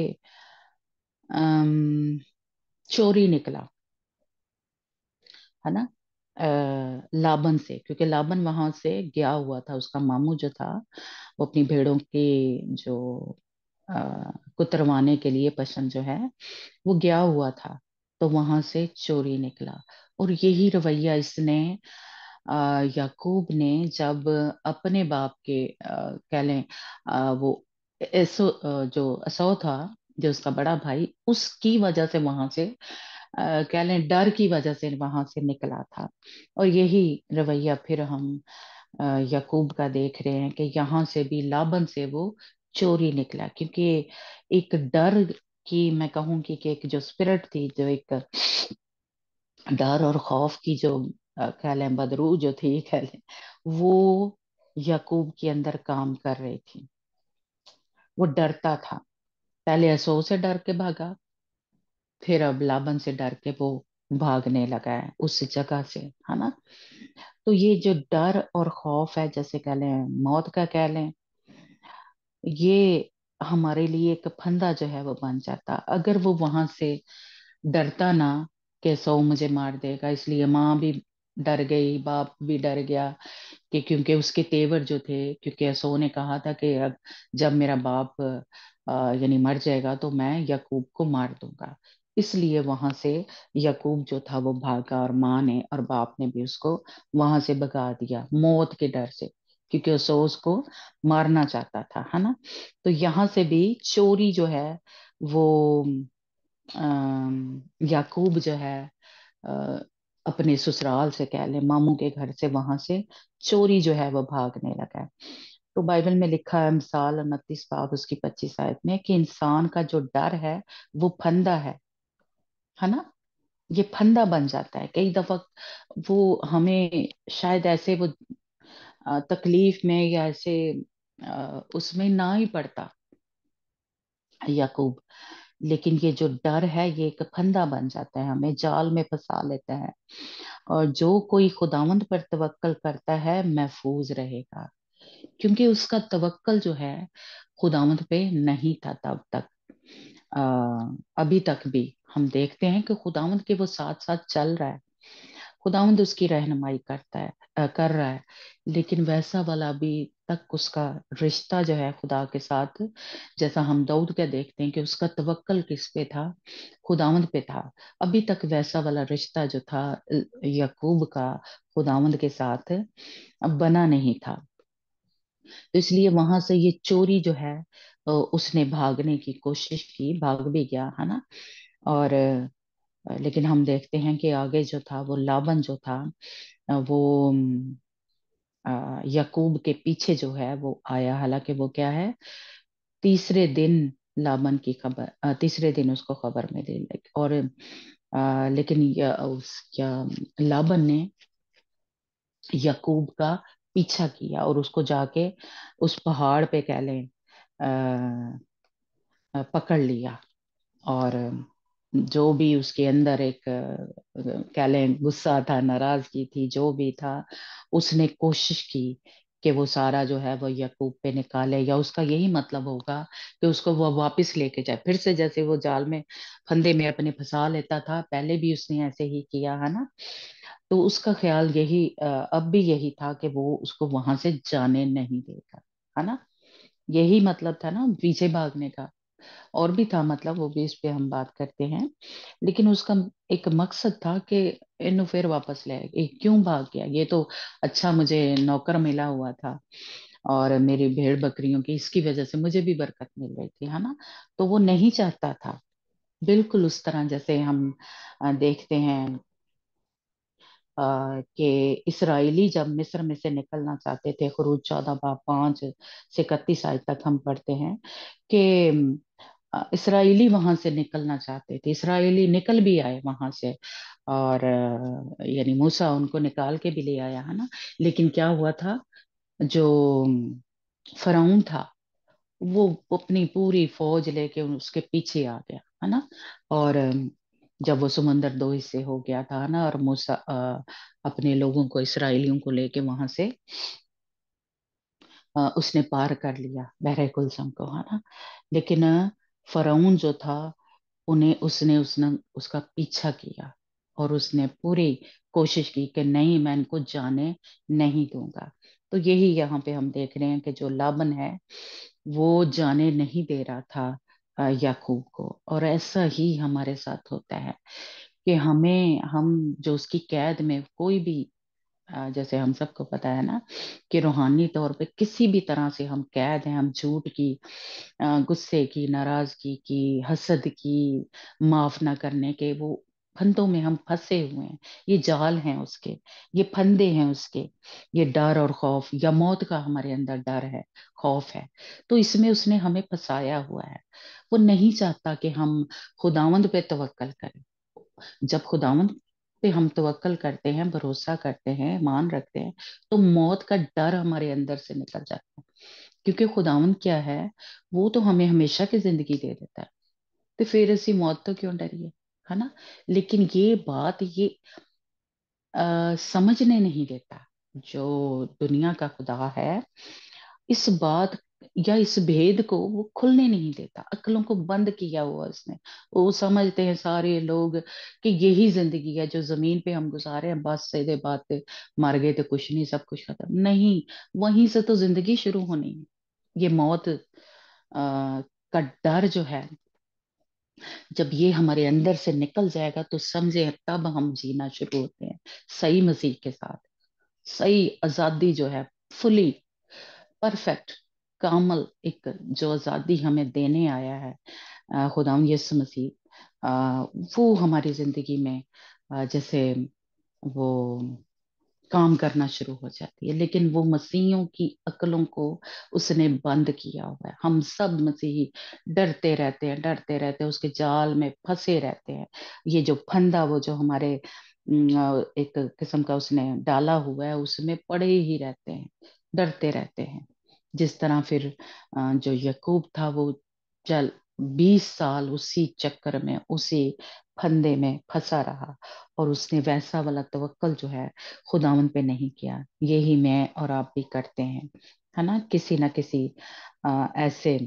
चोरी निकला है ना लाबन से क्योंकि लाबन वहां से गया हुआ था उसका मामू जो था वो अपनी भेड़ों की जो कुतरवाने के लिए पसंद जो है वो गया हुआ था तो वहां से चोरी निकला और यही रवैया इसने याकूब ने जब अपने बाप के कह लें वो एसो जो असो था जो उसका बड़ा भाई उसकी वजह से वहां से कह लें डर की वजह से वहां से निकला था और यही रवैया फिर हम यकूब का देख रहे हैं कि यहाँ से भी लाबन से वो चोरी निकला क्योंकि एक डर की मैं कहूँ कि एक जो स्पिरिट थी जो एक डर और खौफ की जो कह लें बदरू जो थी <laughs> कह लें वो यकूब के अंदर काम कर रही थी वो डरता था पहले असो से डर के भागा फिर अब लाबन से डर के वो भागने लगा है उस जगह से है ना तो ये जो डर और खौफ है जैसे कह लें मौत का कह लें ये हमारे लिए एक फंदा जो है वो बन जाता अगर वो वहां से डरता ना कि सौ मुझे मार देगा इसलिए माँ भी डर गई बाप भी डर गया कि क्योंकि उसके तेवर जो थे क्योंकि असो ने कहा था कि अब जब मेरा बाप यानी मर जाएगा तो मैं यकूब को मार दूंगा इसलिए वहां से यकूब जो था वो भागा और माँ ने और बाप ने भी उसको वहां से भगा दिया मौत के डर से क्योंकि असो उसको मारना चाहता था है ना तो यहाँ से भी चोरी जो है वो याकूब जो है अपने ससुराल से कह लें मामू के घर से वहां से चोरी जो है वो भागने लगा तो बाइबल में लिखा है मिसाल उनतीस बाब उसकी पच्चीस आयत में कि इंसान का जो डर है वो फंदा है है ना ये फंदा बन जाता है कई दफा वो हमें शायद ऐसे वो तकलीफ में या ऐसे उसमें ना ही पड़ता याकूब लेकिन ये जो डर है ये एक फंदा बन जाता है हमें जाल में फंसा लेता है और जो कोई खुदावंद पर तवक्कल करता है महफूज रहेगा क्योंकि उसका तवक्कल जो है खुदावंद पे नहीं था तब तक आ, अभी तक भी हम देखते हैं कि खुदावंद के वो साथ साथ चल रहा है खुदावंद उसकी रहनुमाई करता है आ, कर रहा है लेकिन वैसा वाला भी तक उसका रिश्ता जो है खुदा के साथ जैसा हम दाऊद का देखते हैं कि उसका तवक्ल किस पे था खुदावंद पे था अभी तक वैसा वाला रिश्ता जो था यकूब का खुदावंद के साथ बना नहीं था तो इसलिए वहां से ये चोरी जो है उसने भागने की कोशिश की भाग भी गया है ना और लेकिन हम देखते हैं कि आगे जो था वो लाबन जो था वो यकूब के पीछे जो है वो आया हालांकि वो क्या है तीसरे दिन लामन की खबर तीसरे दिन उसको खबर दे और आ, लेकिन या, उस क्या लाबन ने यकूब का पीछा किया और उसको जाके उस पहाड़ पे कह लें पकड़ लिया और जो भी उसके अंदर एक कह लें गुस्सा था नाराजगी थी जो भी था उसने कोशिश की कि वो सारा जो है वो यकूब पे निकाले या उसका यही मतलब होगा कि उसको वो वापस लेके जाए फिर से जैसे वो जाल में फंदे में अपने फंसा लेता था पहले भी उसने ऐसे ही किया है ना तो उसका ख्याल यही अब भी यही था कि वो उसको वहां से जाने नहीं देगा है ना यही मतलब था ना पीछे भागने का और भी था मतलब वो भी इस पे हम बात करते हैं लेकिन उसका एक मकसद था कि इन फिर वापस ले ये क्यों भाग गया ये तो अच्छा मुझे नौकर मिला हुआ था और मेरी भेड़ बकरियों की इसकी वजह से मुझे भी बरकत मिल रही थी है ना तो वो नहीं चाहता था बिल्कुल उस तरह जैसे हम देखते हैं कि इसराइली जब मिस्र में से निकलना चाहते थे खरूज चौदह बाब पाँच से इकतीस आज तक हम पढ़ते हैं कि इसराइली वहां से निकलना चाहते थे इसराइली निकल भी आए वहां से और यानी मूसा उनको निकाल के भी ले आया है ना लेकिन क्या हुआ था जो फराउन था वो अपनी पूरी फौज लेके उसके पीछे आ गया है ना और जब वो समंदर दो हिस्से हो गया था ना और मूसा अपने लोगों को इसराइलियों को लेके वहां से आ, उसने पार कर लिया बहरे कुलसम को है ना लेकिन फराउन जो था उन्हें उसने उसने उसका पीछा किया और उसने पूरी कोशिश की कि नहीं मैं इनको जाने नहीं दूंगा तो यही यहाँ पे हम देख रहे हैं कि जो लाबन है वो जाने नहीं दे रहा था याकूब को और ऐसा ही हमारे साथ होता है कि हमें हम जो उसकी कैद में कोई भी जैसे हम सबको पता है ना कि रूहानी तौर पे किसी भी तरह से हम कैद हैं हम झूठ की गुस्से की नाराजगी की हसद की माफ ना करने के वो फंदों में हम फंसे हुए हैं ये जाल हैं उसके ये फंदे हैं उसके ये डर और खौफ या मौत का हमारे अंदर डर है खौफ है तो इसमें उसने हमें फंसाया हुआ है वो नहीं चाहता कि हम खुदावंद पे तवक्कल करें जब खुदावंद पे हम तवक्कल करते हैं भरोसा करते हैं मान रखते हैं तो मौत का डर हमारे अंदर से निकल जाता है क्योंकि खुदावंद क्या है वो तो हमें हमेशा की जिंदगी दे देता है तो फिर ऐसी मौत तो क्यों डरिए है ना लेकिन ये बात ये आ, समझने नहीं देता जो दुनिया का खुदा है इस बात या इस भेद को वो खुलने नहीं देता अकलों को बंद किया हुआ उसने वो समझते हैं सारे लोग कि यही जिंदगी है जो जमीन पे हम गुजारे हैं बस सीधे बात मर गए तो कुछ नहीं सब कुछ खत्म नहीं वहीं से तो जिंदगी शुरू होनी है ये मौत अः का डर जो है जब ये हमारे अंदर से निकल जाएगा तो समझे तब हम जीना शुरू होते हैं सही मसीह के साथ सही आजादी जो है फुली परफेक्ट कामल एक जो आज़ादी हमें देने आया है खुदाम यसु मसीह वो हमारी ज़िंदगी में जैसे वो काम करना शुरू हो जाती है लेकिन वो मसीहों की अकलों को उसने बंद किया हुआ है हम सब मसीही डरते रहते हैं डरते रहते हैं उसके जाल में फंसे रहते हैं ये जो फंदा वो जो हमारे एक किस्म का उसने डाला हुआ है उसमें पड़े ही रहते हैं डरते रहते हैं जिस तरह फिर जो यकूब था वो चल बीस साल उसी चक्कर में उसी फंदे में फंसा रहा और उसने वैसा वाला तवक्कल जो है खुदावन पे नहीं किया यही मैं और आप भी करते हैं है ना किसी ना किसी आ, ऐसे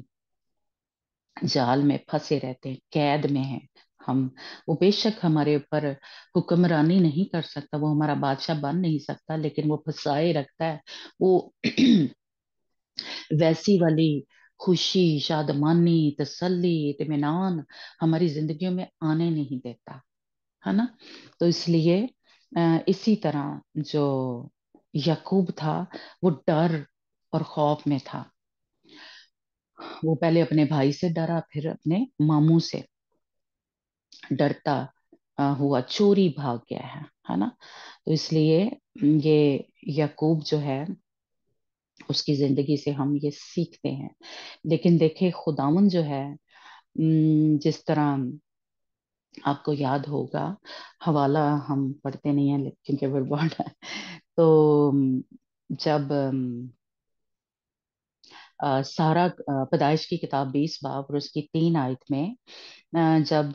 जाल में फंसे रहते हैं कैद में हैं हम वो बेशक हमारे ऊपर हुक्मरानी नहीं कर सकता वो हमारा बादशाह बन नहीं सकता लेकिन वो फंसाए रखता है वो वैसी वाली खुशी शादमानी तसल्ली इतमान हमारी जिंदगी में आने नहीं देता है ना तो इसलिए इसी तरह जो यकूब था वो डर और खौफ में था वो पहले अपने भाई से डरा फिर अपने मामू से डरता हुआ चोरी भाग गया है है ना तो इसलिए ये यकूब जो है उसकी ज़िंदगी से हम ये सीखते हैं लेकिन देखे खुदावन जो है जिस तरह आपको याद होगा हवाला हम पढ़ते नहीं हैं क्योंकि वर्ड है तो जब आ, सारा पदाइश की किताब बीस बाब और उसकी तीन आयत में जब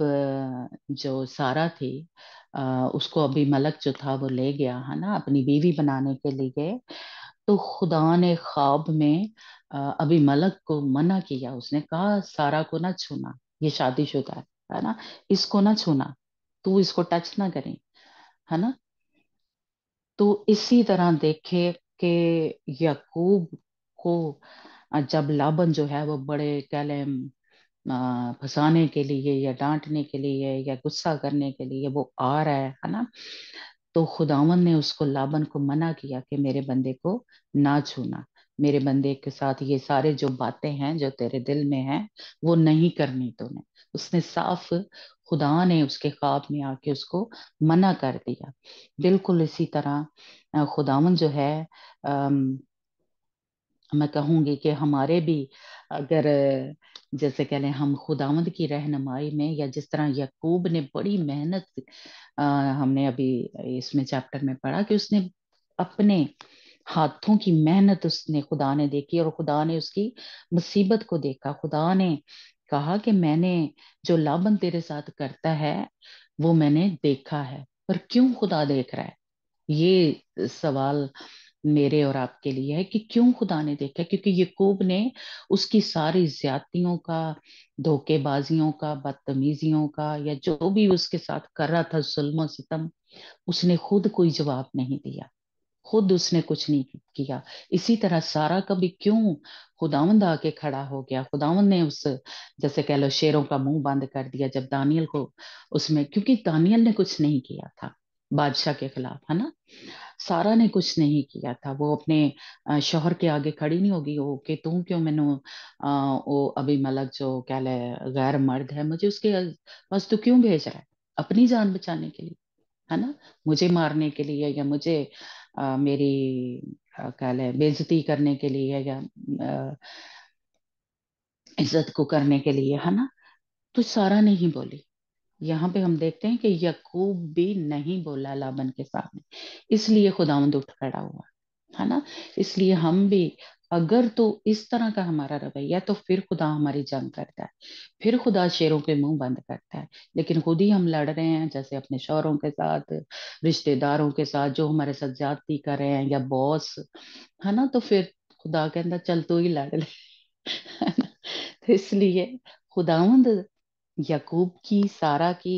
जो सारा थी उसको अभी मलक जो था वो ले गया है ना अपनी बीवी बनाने के लिए तो खुदा ने ख्वाब में अभी मलक को मना किया उसने कहा सारा को ना छूना ये शादीशुदा है है ना इसको ना छूना तू इसको टच ना करें है ना तो इसी तरह देखे कि यकूब को जब लाबन जो है वो बड़े कहले फंसाने के लिए या डांटने के लिए या गुस्सा करने के लिए वो आ रहा है है ना तो खुदावन ने उसको लाबन को मना किया कि मेरे बंदे को ना छूना मेरे बंदे के साथ ये सारे जो बातें हैं जो तेरे दिल में हैं वो नहीं करनी तूने उसने साफ खुदा ने उसके ख्वाब में आके उसको मना कर दिया बिल्कुल इसी तरह खुदावन जो है आ, मैं कहूंगी कि हमारे भी अगर जैसे कह लें हम खुदावंद की रहनुमाई में या जिस तरह यकूब ने बड़ी मेहनत हमने अभी इसमें चैप्टर में पढ़ा कि उसने अपने हाथों की मेहनत उसने खुदा ने देखी और खुदा ने उसकी मुसीबत को देखा खुदा ने कहा कि मैंने जो लाभन तेरे साथ करता है वो मैंने देखा है पर क्यों खुदा देख रहा है ये सवाल मेरे और आपके लिए है कि क्यों खुदा ने देखा क्योंकि यकूब ने उसकी सारी ज्यादतियों का धोखेबाजियों का बदतमीजियों का या जो भी उसके साथ कर रहा था जुल्म सितम उसने खुद कोई जवाब नहीं दिया खुद उसने कुछ नहीं किया इसी तरह सारा कभी क्यों खुदावंद आके खड़ा हो गया खुदावंद ने उस जैसे कह लो शेरों का मुंह बंद कर दिया जब दानियल को उसमें क्योंकि दानियल ने कुछ नहीं किया था बादशाह के खिलाफ है ना सारा ने कुछ नहीं किया था वो अपने शोहर के आगे खड़ी नहीं होगी वो कि तू क्यों मैनु वो अभी मलक जो कह ले गैर मर्द है मुझे उसके पास तू क्यों भेज रहा है अपनी जान बचाने के लिए है ना मुझे मारने के लिए या मुझे आ, मेरी कह ले बेजती करने के लिए या आ, इज्जत को करने के लिए है ना तो सारा नहीं बोली यहाँ पे हम देखते हैं कि यकूब भी नहीं बोला लाबन के सामने इसलिए खुदावंद उठ खड़ा हुआ है ना इसलिए हम भी अगर तो इस तरह का हमारा रवैया तो फिर खुदा हमारी जंग करता है फिर खुदा शेरों के मुंह बंद करता है लेकिन खुद ही हम लड़ रहे हैं जैसे अपने शोरों के साथ रिश्तेदारों के साथ जो हमारे साथ ज्यादती कर रहे हैं या बॉस है ना तो फिर खुदा कहता चल तू ही लड़ ले <laughs> तो इसलिए खुदावंद यकूब की सारा की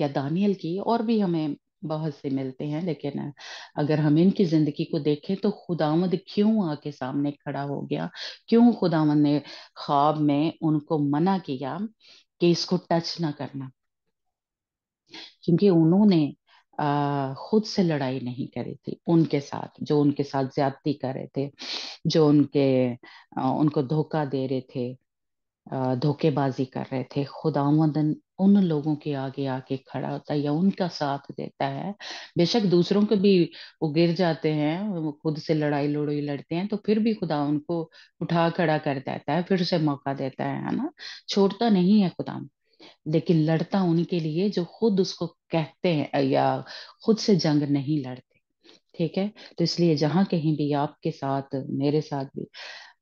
या दानियल की और भी हमें बहुत से मिलते हैं लेकिन अगर हम इनकी जिंदगी को देखें तो खुदावंद क्यों आके सामने खड़ा हो गया क्यों खुदावंद ने ख्वाब में उनको मना किया कि इसको टच ना करना क्योंकि उन्होंने खुद से लड़ाई नहीं करी थी उनके साथ जो उनके साथ ज्यादती कर रहे थे जो उनके उनको धोखा दे रहे थे धोखेबाजी कर रहे थे खुदावंदन उन लोगों के आगे आके खड़ा होता है या उनका साथ देता है बेशक दूसरों के भी वो गिर जाते हैं वो खुद से लड़ाई लड़ोई लड़ते हैं तो फिर भी खुदा उनको उठा खड़ा कर देता है फिर से मौका देता है ना छोड़ता नहीं है खुदा लेकिन लड़ता उनके लिए जो खुद उसको कहते हैं या खुद से जंग नहीं लड़ते ठीक है तो इसलिए जहां कहीं भी आपके साथ मेरे साथ भी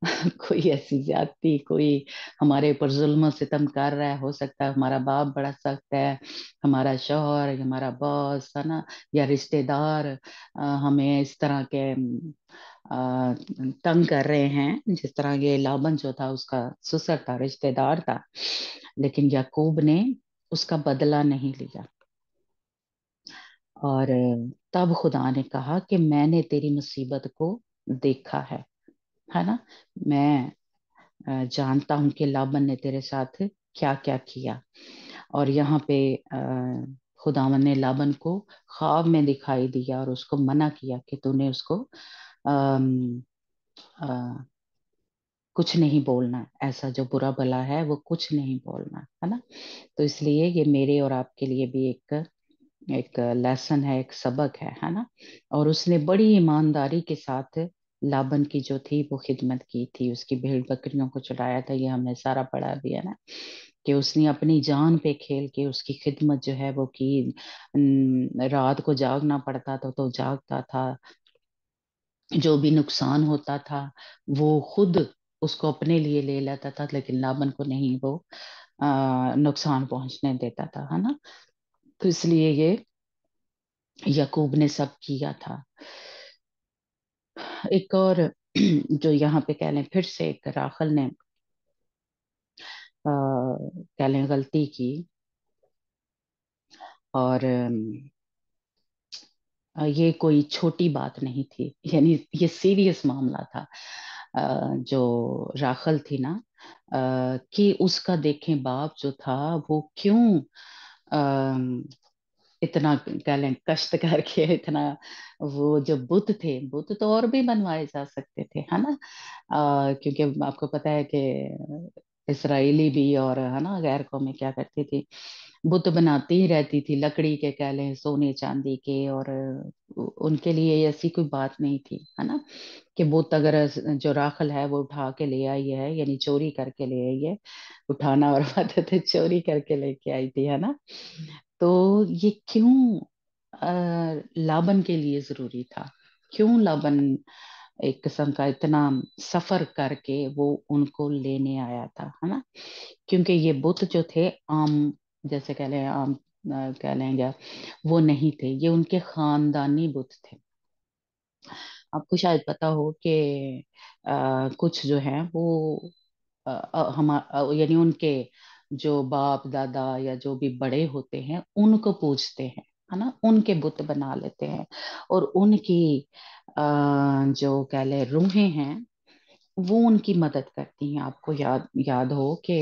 <laughs> कोई ऐसी ज्यादती कोई हमारे ऊपर जुल्म सितम कर रहा है हो सकता है हमारा बाप बड़ा सख्त है हमारा शोहर हमारा बॉस है ना या रिश्तेदार हमें इस तरह के तंग कर रहे हैं जिस तरह ये लाबन जो था उसका सुसर था रिश्तेदार था लेकिन याकूब ने उसका बदला नहीं लिया और तब खुदा ने कहा कि मैंने तेरी मुसीबत को देखा है है ना मैं जानता हूं कि लाबन ने तेरे साथ क्या क्या किया और यहाँ पे खुदावन ने लाबन को ख्वाब में दिखाई दिया और उसको मना किया कि तूने उसको कुछ नहीं बोलना ऐसा जो बुरा भला है वो कुछ नहीं बोलना है ना तो इसलिए ये मेरे और आपके लिए भी एक एक लेसन है एक सबक है है ना और उसने बड़ी ईमानदारी के साथ लाबन की जो थी वो खिदमत की थी उसकी भेड़ बकरियों को चढ़ाया था ये हमने सारा पढ़ा भी है ना कि उसने अपनी जान पे खेल के उसकी खिदमत जो है वो की रात को जागना पड़ता था तो जागता था जो भी नुकसान होता था वो खुद उसको अपने लिए ले लेता था लेकिन लाबन को नहीं वो नुकसान पहुंचने देता था है ना तो इसलिए ये यकूब ने सब किया था एक और <clears throat> जो यहाँ पे कह लें फिर से एक राखल ने कह लें गलती की और ये कोई छोटी बात नहीं थी यानी ये सीरियस मामला था जो राखल थी ना कि उसका देखें बाप जो था वो क्यों इतना कह लें कष्ट करके इतना वो जो बुत थे बुत तो और भी बनवाए जा सकते थे है ना आ, क्योंकि आपको पता है कि इसराइली भी और है ना गैर कौमे क्या करती थी बुत बनाती ही रहती थी लकड़ी के कह लें सोने चांदी के और उनके लिए ऐसी कोई बात नहीं थी है ना कि बुत अगर जो राखल है वो उठा के ले आई है यानी चोरी करके ले आई है उठाना और <laughs> बात है तो चोरी करके लेके आई थी है ना तो ये क्यों अ, लाबन के लिए जरूरी था क्यों लाबन एक किस्म का इतना सफर करके वो उनको लेने आया था है ना क्योंकि ये बुत जो थे आम जैसे कह लें आम कह लें या वो नहीं थे ये उनके खानदानी बुत थे आपको शायद पता हो कि कुछ जो है वो हम यानी उनके जो बाप दादा या जो भी बड़े होते हैं उनको पूजते हैं है ना उनके बुत बना लेते हैं और उनकी अः जो कह ले रूहे हैं वो उनकी मदद करती हैं आपको याद याद हो कि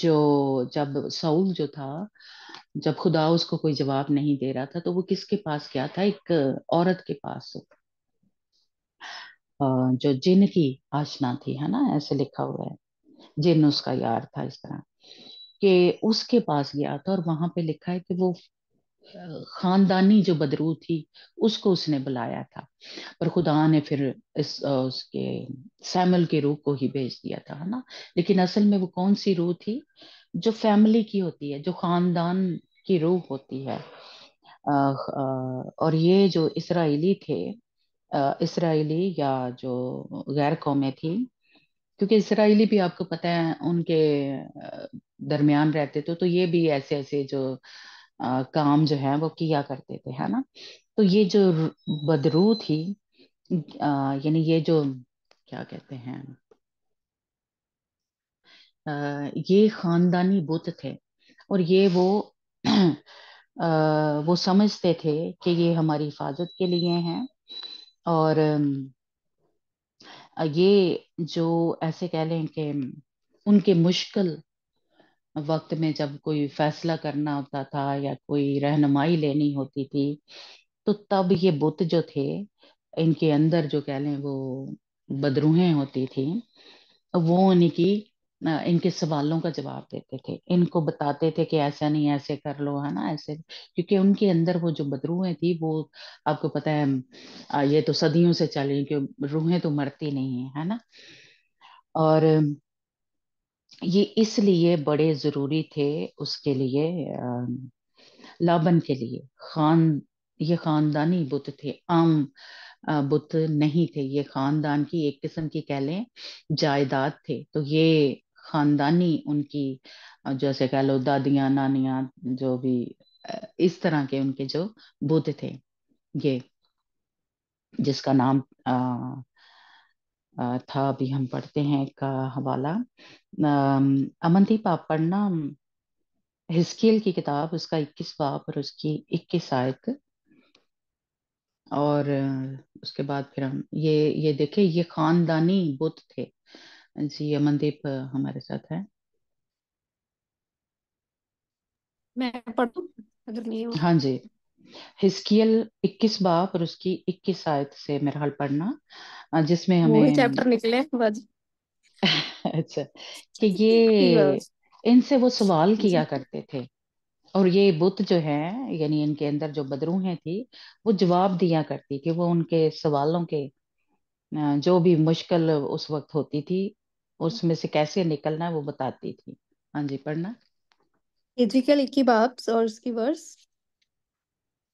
जो जब सऊल जो था जब खुदा उसको कोई जवाब नहीं दे रहा था तो वो किसके पास गया था एक औरत के पास जो जिन की आशना थी है ना ऐसे लिखा हुआ है जिन उसका यार था इस तरह कि उसके पास गया था और वहां पे लिखा है कि वो खानदानी जो बदरू थी उसको उसने बुलाया था पर खुदा ने फिर इस उसके सैमल के रूह को ही भेज दिया था है ना लेकिन असल में वो कौन सी रूह थी जो फैमिली की होती है जो खानदान की रूह होती है और ये जो इसराइली थे इसराइली या जो गैर कौमें थी क्योंकि इसराइली भी आपको पता है उनके दरमियान रहते थे तो ये भी ऐसे ऐसे जो आ, काम जो है वो किया करते थे है ना तो ये जो बदरू थी यानी ये जो क्या कहते हैं आ, ये खानदानी बुत थे और ये वो आ, <clears throat> वो समझते थे कि ये हमारी हिफाजत के लिए हैं और ये जो ऐसे कह लें कि उनके मुश्किल वक्त में जब कोई फैसला करना होता था या कोई रहनुमाई लेनी होती थी तो तब ये बुत जो थे इनके अंदर जो कह लें वो बदरूहें होती थी वो उनकी इनके सवालों का जवाब देते थे इनको बताते थे कि ऐसा नहीं ऐसे कर लो है ना ऐसे क्योंकि उनके अंदर वो जो बदरूहें थी वो आपको पता है ये तो सदियों से रही क्यों रूहें तो मरती नहीं है है ना और ये इसलिए बड़े जरूरी थे उसके लिए लाबन के लिए खान ये खानदानी बुत थे आम बुत नहीं थे ये खानदान की एक किस्म की कह लें जायदाद थे तो ये खानदानी उनकी जैसे कह लो दादियां नानियां जो भी इस तरह के उनके जो बुद्ध थे ये जिसका नाम था अभी हम पढ़ते हैं का हवाला अमनदीप आप पढ़ना हिस्केल की किताब उसका इक्कीस बाप और उसकी इक्कीस आयत और उसके बाद फिर हम ये ये देखे ये खानदानी बुद्ध थे जी अमनदीप uh, हमारे साथ है मैं पढ़ू अगर नहीं हाँ जी हिस्कियल 21 बाप और उसकी 21 आयत से मेरा हाल पढ़ना जिसमें हमें चैप्टर निकले <laughs> अच्छा कि ये इनसे वो सवाल किया करते थे और ये बुत जो है यानी इनके अंदर जो बदरू है थी वो जवाब दिया करती थी वो उनके सवालों के जो भी मुश्किल उस वक्त होती थी उसमें से कैसे निकलना है वो बताती थी हाँ जी पढ़ना इजिकल इक्की बाप्स और उसकी वर्स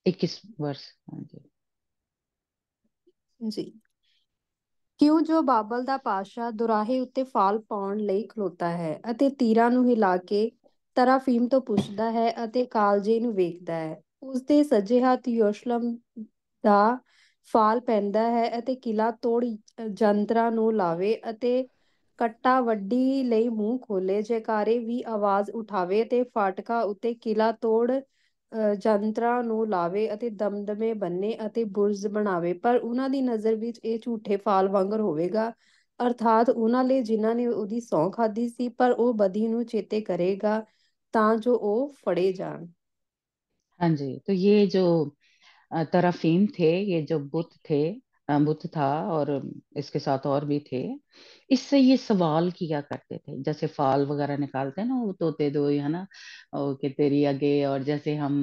इक्कीस वर्ष हाँ जी ਜੀ ਕਿਉਂ ਜੋ ਬਾਬਲ ਦਾ ਪਾਸ਼ਾ ਦੁਰਾਹੇ ਉੱਤੇ ਫਾਲ ਪਾਉਣ ਲਈ ਖਲੋਤਾ ਹੈ ਅਤੇ ਤੀਰਾਂ ਨੂੰ ਹਿਲਾ ਕੇ ਤਰਾਫੀਮ ਤੋਂ ਪੁੱਛਦਾ ਹੈ ਅਤੇ ਕਾਲਜੇ ਨੂੰ ਵੇਖਦਾ ਹੈ ਉਸ ਦੇ ਸੱਜੇ ਹੱਥ ਯਰੂਸ਼ਲਮ ਦਾ ਫਾਲ ਪੈਂਦਾ ਹੈ ਅਤੇ ਕਿਲਾ ਤੋੜ ਜੰਤਰਾਂ ਨੂੰ ਲਾਵੇ ਅਤੇ ਕੱਟਾ ਵੱਡੀ ਲਈ ਮੂੰਹ ਖੋਲੇ ਜੈਕਾਰੇ ਵੀ ਆਵਾਜ਼ ਉਠਾਵੇ ਤੇ ਫਾਟਕਾ ਉਤੇ ਕਿਲਾ ਤੋੜ ਜੰਤਰਾ ਨੂੰ ਲਾਵੇ ਅਤੇ ਦਮਦਮੇ ਬੰਨੇ ਅਤੇ ਬੁਰਜ ਬਣਾਵੇ ਪਰ ਉਹਨਾਂ ਦੀ ਨਜ਼ਰ ਵਿੱਚ ਇਹ ਝੂਠੇ ਫਾਲ ਵਾਂਗਰ ਹੋਵੇਗਾ ਅਰਥਾਤ ਉਹਨਾਂ ਲਈ ਜਿਨ੍ਹਾਂ ਨੇ ਉਹਦੀ ਸੌਂ ਖਾਦੀ ਸੀ ਪਰ ਉਹ ਬਦੀ ਨੂੰ ਚੇਤੇ ਕਰੇਗਾ ਤਾਂ ਜੋ ਉਹ ਫੜੇ ਜਾਣ ਹਾਂਜੀ जी ਇਹ ਜੋ ਤਰਫੀਮ ਥੇ ਇਹ ਜੋ ਬੁੱਤ ਥੇ बुद्ध था और इसके साथ और भी थे इससे ये सवाल किया करते थे जैसे फाल वगैरह निकालते हैं ना वो तोते दो है ना कि तेरी आगे और जैसे हम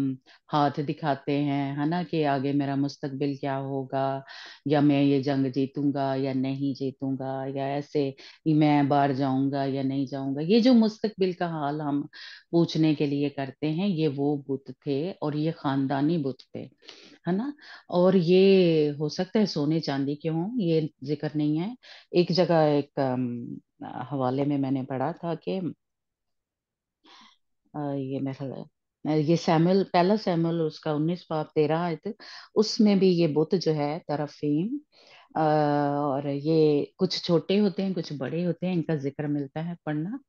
हाथ दिखाते हैं है ना कि आगे मेरा मुस्तकबिल क्या होगा या मैं ये जंग जीतूंगा या नहीं जीतूंगा या ऐसे मैं बाहर जाऊंगा या नहीं जाऊंगा ये जो मुस्तकबिल का हाल हम पूछने के लिए करते हैं ये वो बुत थे और ये खानदानी बुत थे है ना और ये हो सकता है सोने चांदी के हों ये जिक्र नहीं है एक जगह एक हवाले में मैंने पढ़ा था कि ये मेरा ये सैमल पहला सैमल उसका उन्नीस पाप तेरह आयत उसमें भी ये बुत जो है तरफीम और ये कुछ छोटे होते हैं कुछ बड़े होते हैं इनका जिक्र मिलता है पढ़ना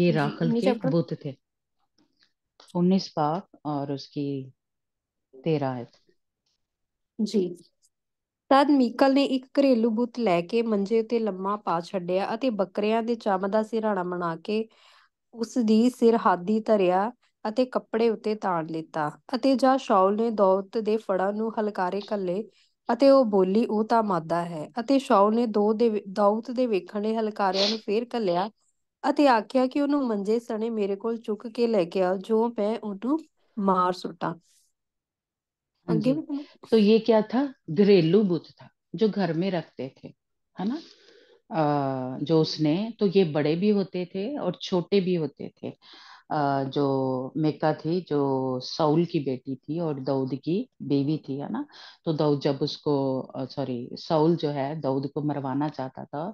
ये राखल के बुत थे उन्नीस पाप और उसकी 13 ਹੈ ਜੀ ਤਦ ਮੀਕਲ ਨੇ ਇੱਕ ਘਰੇਲੂ ਬੁੱਤ ਲੈ ਕੇ ਮੰਜੇ ਉੱਤੇ ਲੰਮਾ ਪਾ ਛੱਡਿਆ ਅਤੇ ਬੱਕਰਿਆਂ ਦੇ ਚਮ ਦਾ ਸਿਰਹਾਣਾ ਬਣਾ ਕੇ ਉਸ ਦੀ ਸਿਰਹਾਦੀ ਧਰਿਆ ਅਤੇ ਕੱਪੜੇ ਉੱਤੇ ਤਾਣ ਲੀਤਾ ਅਤੇ ਜਾਂ ਸ਼ਾਉਲ ਨੇ ਦੌਤ ਦੇ ਫੜਾਂ ਨੂੰ ਹਲਕਾਰੇ ਕੱਲੇ ਅਤੇ ਉਹ ਬੋਲੀ ਉਹ ਤਾਂ ਮਾਦਾ ਹੈ ਅਤੇ ਸ਼ਾਉਲ ਨੇ ਦੋ ਦੇ ਦੌਤ ਦੇ ਵੇਖਣੇ ਹਲਕਾਰਿਆਂ ਨੂੰ ਫੇਰ ਕੱਲਿਆ ਅਤੇ ਆਖਿਆ ਕਿ ਉਹਨੂੰ ਮੰਜੇ ਸਣੇ ਮੇਰੇ ਕੋਲ ਚੁੱਕ ਕੇ ਲੈ ਕੇ ਆ ਜੋ ਮੈਂ ਉਹਨੂੰ ਮਾਰ ਸੁੱਟਾਂ हाँ आगे तो ये क्या था घरेलू बुध था जो घर में रखते थे है ना आ, जो उसने तो ये बड़े भी होते थे और छोटे भी होते थे आ, जो मेका थी जो साउल की बेटी थी और दाऊद की बेबी थी है ना तो दाऊद जब उसको सॉरी साउल जो है दाऊद को मरवाना चाहता था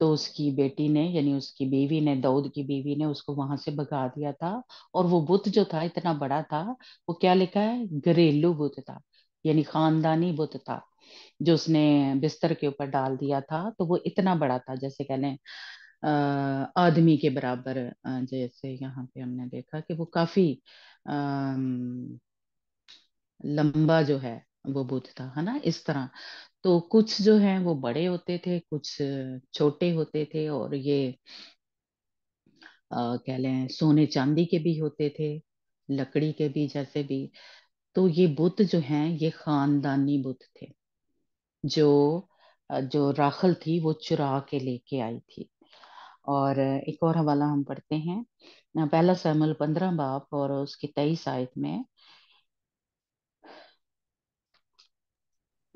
तो उसकी बेटी ने यानी उसकी बीवी ने दाऊद की बीवी ने उसको वहां से भगा दिया था और वो बुत जो था इतना बड़ा था वो क्या लिखा है घरेलू बुत था यानी खानदानी बुत था जो उसने बिस्तर के ऊपर डाल दिया था तो वो इतना बड़ा था जैसे कह लें आदमी के बराबर जैसे यहाँ पे हमने देखा कि वो काफी लंबा जो है वो बुद्ध था है ना इस तरह तो कुछ जो है वो बड़े होते थे कुछ छोटे होते थे और ये कह लें सोने चांदी के भी होते थे लकड़ी के भी जैसे भी तो ये बुद्ध जो हैं ये खानदानी बुद्ध थे जो जो राखल थी वो चुरा के लेके आई थी और एक और हवाला हम पढ़ते हैं पहला सैमल पंद्रह बाप और उसकी तेईस आयत में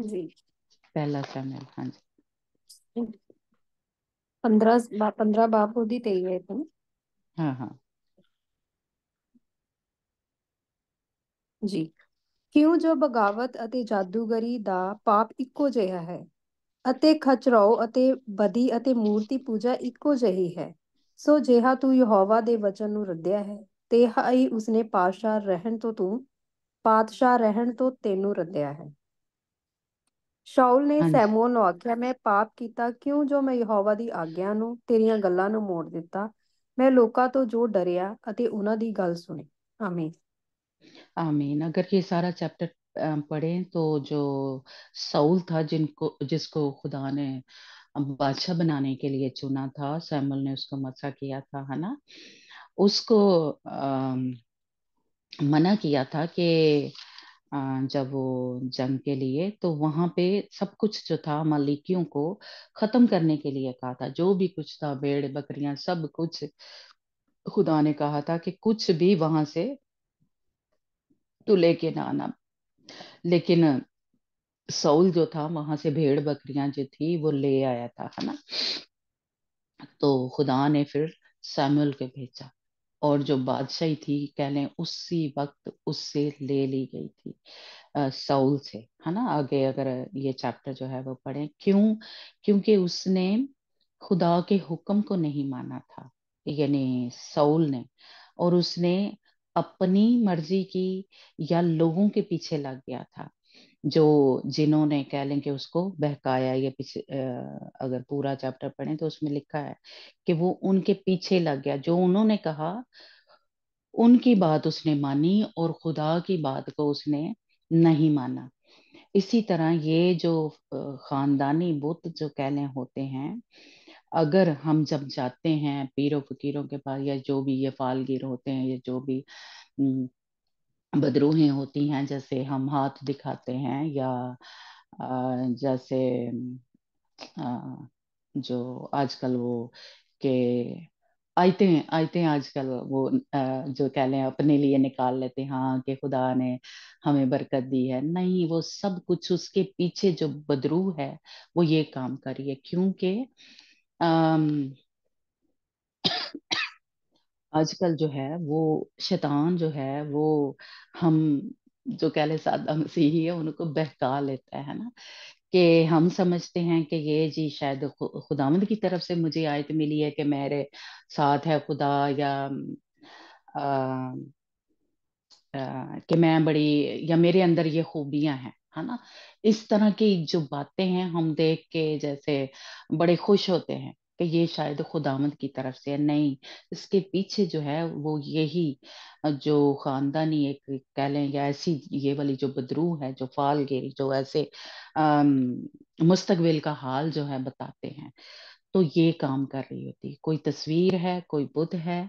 जी पहला समय हाँ जी पंद्रह पंद्रह बाप होती तई है तुम हाँ हाँ ਜੀ ਕਿਉਂ ਜੋ ਬਗਾਵਤ ਅਤੇ ਜਾਦੂਗਰੀ ਦਾ ਪਾਪ ਇੱਕੋ ਜਿਹਾ ਹੈ ਅਤੇ ਖਚਰਾਓ ਅਤੇ ਬਦੀ ਅਤੇ ਮੂਰਤੀ ਪੂਜਾ ਇੱਕੋ ਜਿਹੀ ਹੈ ਸੋ ਜਿਹਾ ਤੂੰ ਯਹੋਵਾ ਦੇ ਵਚਨ ਨੂੰ ਰੱਦਿਆ ਹੈ ਤੇ ਹਾਈ ਉਸਨੇ ਪਾਤਸ਼ਾਹ ਰਹਿਣ ਤੋਂ ਤੂੰ ਪਾਤਸ਼ਾਹ ਰਹਿਣ ਤੋਂ ਤੈਨੂੰ ਰੱਦਿਆ ਹੈ ਸ਼ਾਊਲ ਨੇ ਸੈਮੂਅਲ ਨੂੰ ਆਖਿਆ ਮੈਂ ਪਾਪ ਕੀਤਾ ਕਿਉਂ ਜੋ ਮੈਂ ਯਹੋਵਾ ਦੀ ਆਗਿਆ ਨੂੰ ਤੇਰੀਆਂ ਗੱਲਾਂ ਨੂੰ ਮੋੜ ਦਿੱਤਾ ਮੈਂ ਲੋਕਾਂ ਤੋਂ ਜੋ ਡਰਿਆ ਅਤੇ ਉਹਨਾਂ ਦੀ ਗੱਲ ਸੁਣੀ ਆਮੀਨ आमीन अगर ये सारा चैप्टर पढ़ें तो जो साउल था जिनको जिसको खुदा ने बादशाह बनाने के लिए चुना था सैमुअल ने उसको मसा किया था है ना उसको आ, मना किया था कि जब वो जंग के लिए तो वहां पे सब कुछ जो था मलिकियों को खत्म करने के लिए कहा था जो भी कुछ था भेड़ बकरियां सब कुछ खुदा ने कहा था कि कुछ भी वहां से तू लेके ना आना लेकिन सऊल जो था वहां से भेड़ बकरियां जो थी वो ले आया था है ना तो खुदा ने फिर सैमुअल के भेजा और जो बादशाही थी कह लें उसी वक्त उससे ले ली गई थी सऊल से है ना आगे अगर ये चैप्टर जो है वो पढ़े क्यों क्योंकि उसने खुदा के हुक्म को नहीं माना था यानी सऊल ने और उसने अपनी मर्जी की या लोगों के पीछे लग गया था जो जिन्होंने कह लें कि उसको बहकाया ये पीछे अगर पूरा चैप्टर पढ़े तो उसमें लिखा है कि वो उनके पीछे लग गया जो उन्होंने कहा उनकी बात उसने मानी और खुदा की बात को उसने नहीं माना इसी तरह ये जो खानदानी बुत जो कह लें होते हैं अगर हम जब जाते हैं पीरों फकीरों के पास या जो भी ये फालगिर होते हैं या जो भी बदरूहें होती हैं जैसे हम हाथ दिखाते हैं या जैसे जो आजकल वो के आयते हैं आयते हैं आजकल वो जो कह लें अपने लिए निकाल लेते हैं हाँ कि खुदा ने हमें बरकत दी है नहीं वो सब कुछ उसके पीछे जो बदरू है वो ये काम करिए क्योंकि आजकल जो है वो शैतान जो है वो हम जो कह ले सादा है उनको बहका लेता है ना कि हम समझते हैं कि ये जी शायद खुदामंद की तरफ से मुझे आयत मिली है कि मेरे साथ है खुदा या आ, आ, कि मैं बड़ी या मेरे अंदर ये खूबियां हैं है ना इस तरह की जो बातें हैं हम देख के जैसे बड़े खुश होते हैं कि ये शायद खुदामद की तरफ से है नहीं इसके पीछे जो है वो यही जो खानदानी एक कह लें या ऐसी ये वाली जो बदरू है जो फाल गिरी जो ऐसे मुस्तकबिल का हाल जो है बताते हैं तो ये काम कर रही होती कोई तस्वीर है कोई बुद्ध है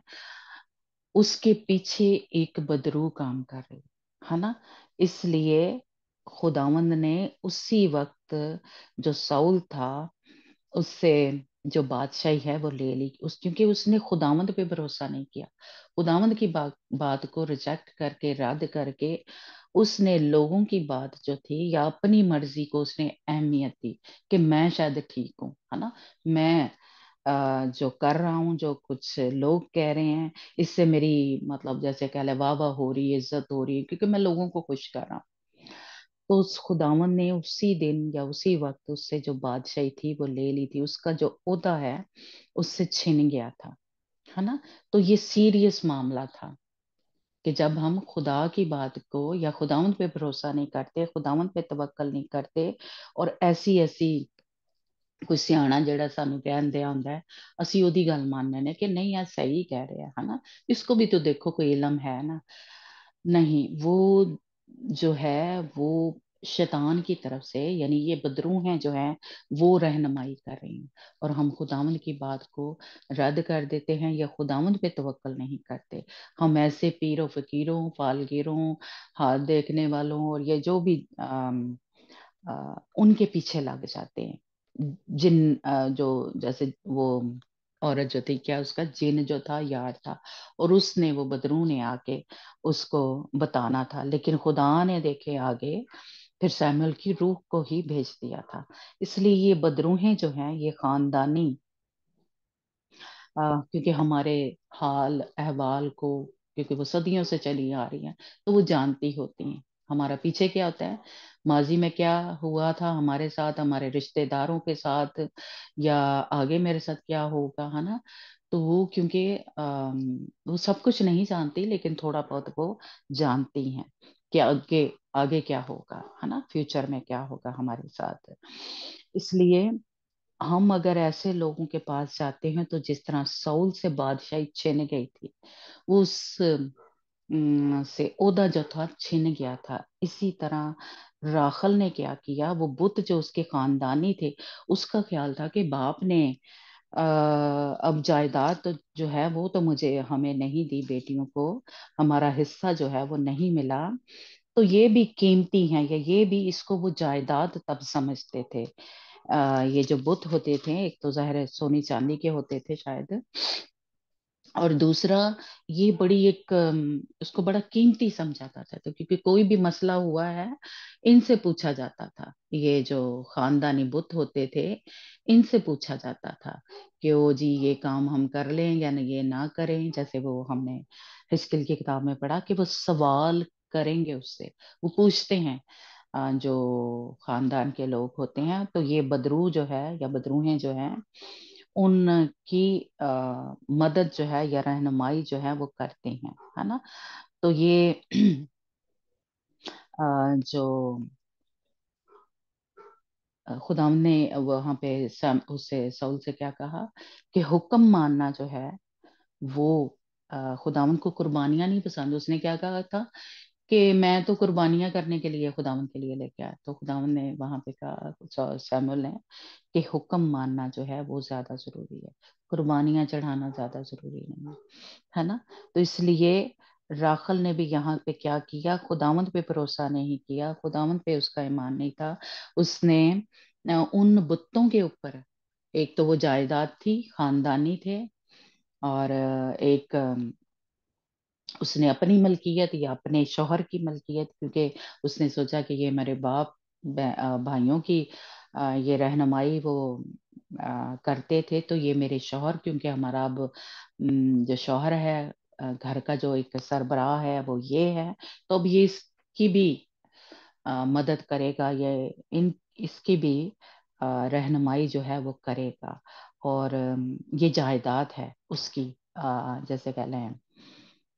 उसके पीछे एक बदरू काम कर रही है ना इसलिए खुदावंद ने उसी वक्त जो साउल था उससे जो बादशाही है वो ले ली उस क्योंकि उसने खुदावंद पे भरोसा नहीं किया खुदावंद की बा, बात को रिजेक्ट करके रद्द करके उसने लोगों की बात जो थी या अपनी मर्जी को उसने अहमियत दी कि मैं शायद ठीक हूँ है ना मैं आ, जो कर रहा हूँ जो कुछ लोग कह रहे हैं इससे मेरी मतलब जैसे कह ले वाह वाह हो रही है इज्जत हो रही है क्योंकि मैं लोगों को खुश कर रहा हूँ तो उस खुदावन ने उसी दिन या उसी वक्त उससे जो बादशाही थी वो ले ली थी उसका जो उदा है उससे छिन गया था है ना तो ये सीरियस मामला था कि जब हम खुदा की बात को या खुदावंत पे भरोसा नहीं करते खुदावंत पे तवक्ल नहीं करते और ऐसी ऐसी कोई सियाणा ਜਿਹੜਾ ਸਾਨੂੰ दिया होंगे ਹੈ ਅਸੀਂ गल ਗੱਲ ਮੰਨਨੇ कि नहीं ਨਹੀਂ सही कह रहे हैं है ना इसको भी तो देखो कोई इलम है ना नहीं वो जो है वो शैतान की तरफ से यानी ये बदरू हैं जो हैं वो रहनमाई कर रही हैं और हम खुदावंद की बात को रद्द कर देते हैं या खुदावन पे तवक्ल नहीं करते हम ऐसे पीरों फकीरों फालगिरों हाथ देखने वालों और ये जो भी आ, आ, उनके पीछे लग जाते हैं जिन आ, जो जैसे वो औरत जो थी क्या उसका जिन जो था यार था और उसने वो बदरू ने आके उसको बताना था लेकिन खुदा ने देखे आगे फिर सैमुअल की रूह को ही भेज दिया था इसलिए ये बदरूहें जो हैं ये खानदानी क्योंकि हमारे हाल अहवाल को क्योंकि वो सदियों से चली आ रही हैं तो वो जानती होती हैं हमारा पीछे क्या होता है माजी में क्या हुआ था हमारे साथ हमारे रिश्तेदारों के साथ या आगे मेरे साथ क्या होगा है ना तो वो क्योंकि वो सब कुछ नहीं जानती लेकिन थोड़ा बहुत वो जानती हैं कि आगे आगे क्या होगा है ना फ्यूचर में क्या होगा हमारे साथ इसलिए हम अगर ऐसे लोगों के पास जाते हैं तो जिस तरह सऊल से बादशाही छिन गई थी उस से ओदा जो था छिन गया था इसी तरह राखल ने क्या किया वो बुत जो उसके खानदानी थे उसका ख्याल था कि बाप ने आ, अब जायदाद तो जो है वो तो मुझे हमें नहीं दी बेटियों को हमारा हिस्सा जो है वो नहीं मिला तो ये भी कीमती हैं या ये भी इसको वो जायदाद तब समझते थे आ, ये जो बुत होते थे एक तो ज़ाहिर सोनी चांदी के होते थे शायद और दूसरा ये बड़ी एक उसको बड़ा कीमती समझा जाता था तो क्योंकि कोई भी मसला हुआ है इनसे पूछा जाता था ये जो खानदानी बुत होते थे इनसे पूछा जाता था कि ओ जी ये काम हम कर लें या ये ना करें जैसे वो हमने हिस्किल की किताब में पढ़ा कि वो सवाल करेंगे उससे वो पूछते हैं जो खानदान के लोग होते हैं तो ये बदरू जो है या बदरूहें जो हैं उनकी आ, मदद जो है या रहनुमाई जो है वो करते हैं है ना तो ये आ, जो खुदाम ने वहां पे उससे सऊल से क्या कहा कि हुक्म मानना जो है वो खुदावन को कुर्बानियां नहीं पसंद उसने क्या कहा था कि मैं तो कुर्बानियां करने के लिए खुदावन के लिए लेके आया तो खुदावन ने वहां पे कहा सैमुअल ने कि हुक्म मानना जो है वो ज़्यादा ज़रूरी है कुर्बानियां चढ़ाना ज़्यादा ज़रूरी नहीं है है ना तो इसलिए राखल ने भी यहाँ पे क्या किया खुदावंत पे भरोसा नहीं किया खुदावंत पे उसका ईमान नहीं था उसने उन बुतों के ऊपर एक तो वो जायदाद थी खानदानी थे और एक उसने अपनी मलकियत या अपने शोहर की मलकियत क्योंकि उसने सोचा कि ये मेरे बाप भाइयों की ये रहनुमाई वो करते थे तो ये मेरे शोहर क्योंकि हमारा अब जो शोहर है घर का जो एक सरबराह है वो ये है तो अब ये इसकी भी मदद करेगा ये इन इसकी भी रहनुमाई जो है वो करेगा और ये जायदाद है उसकी जैसे कह लें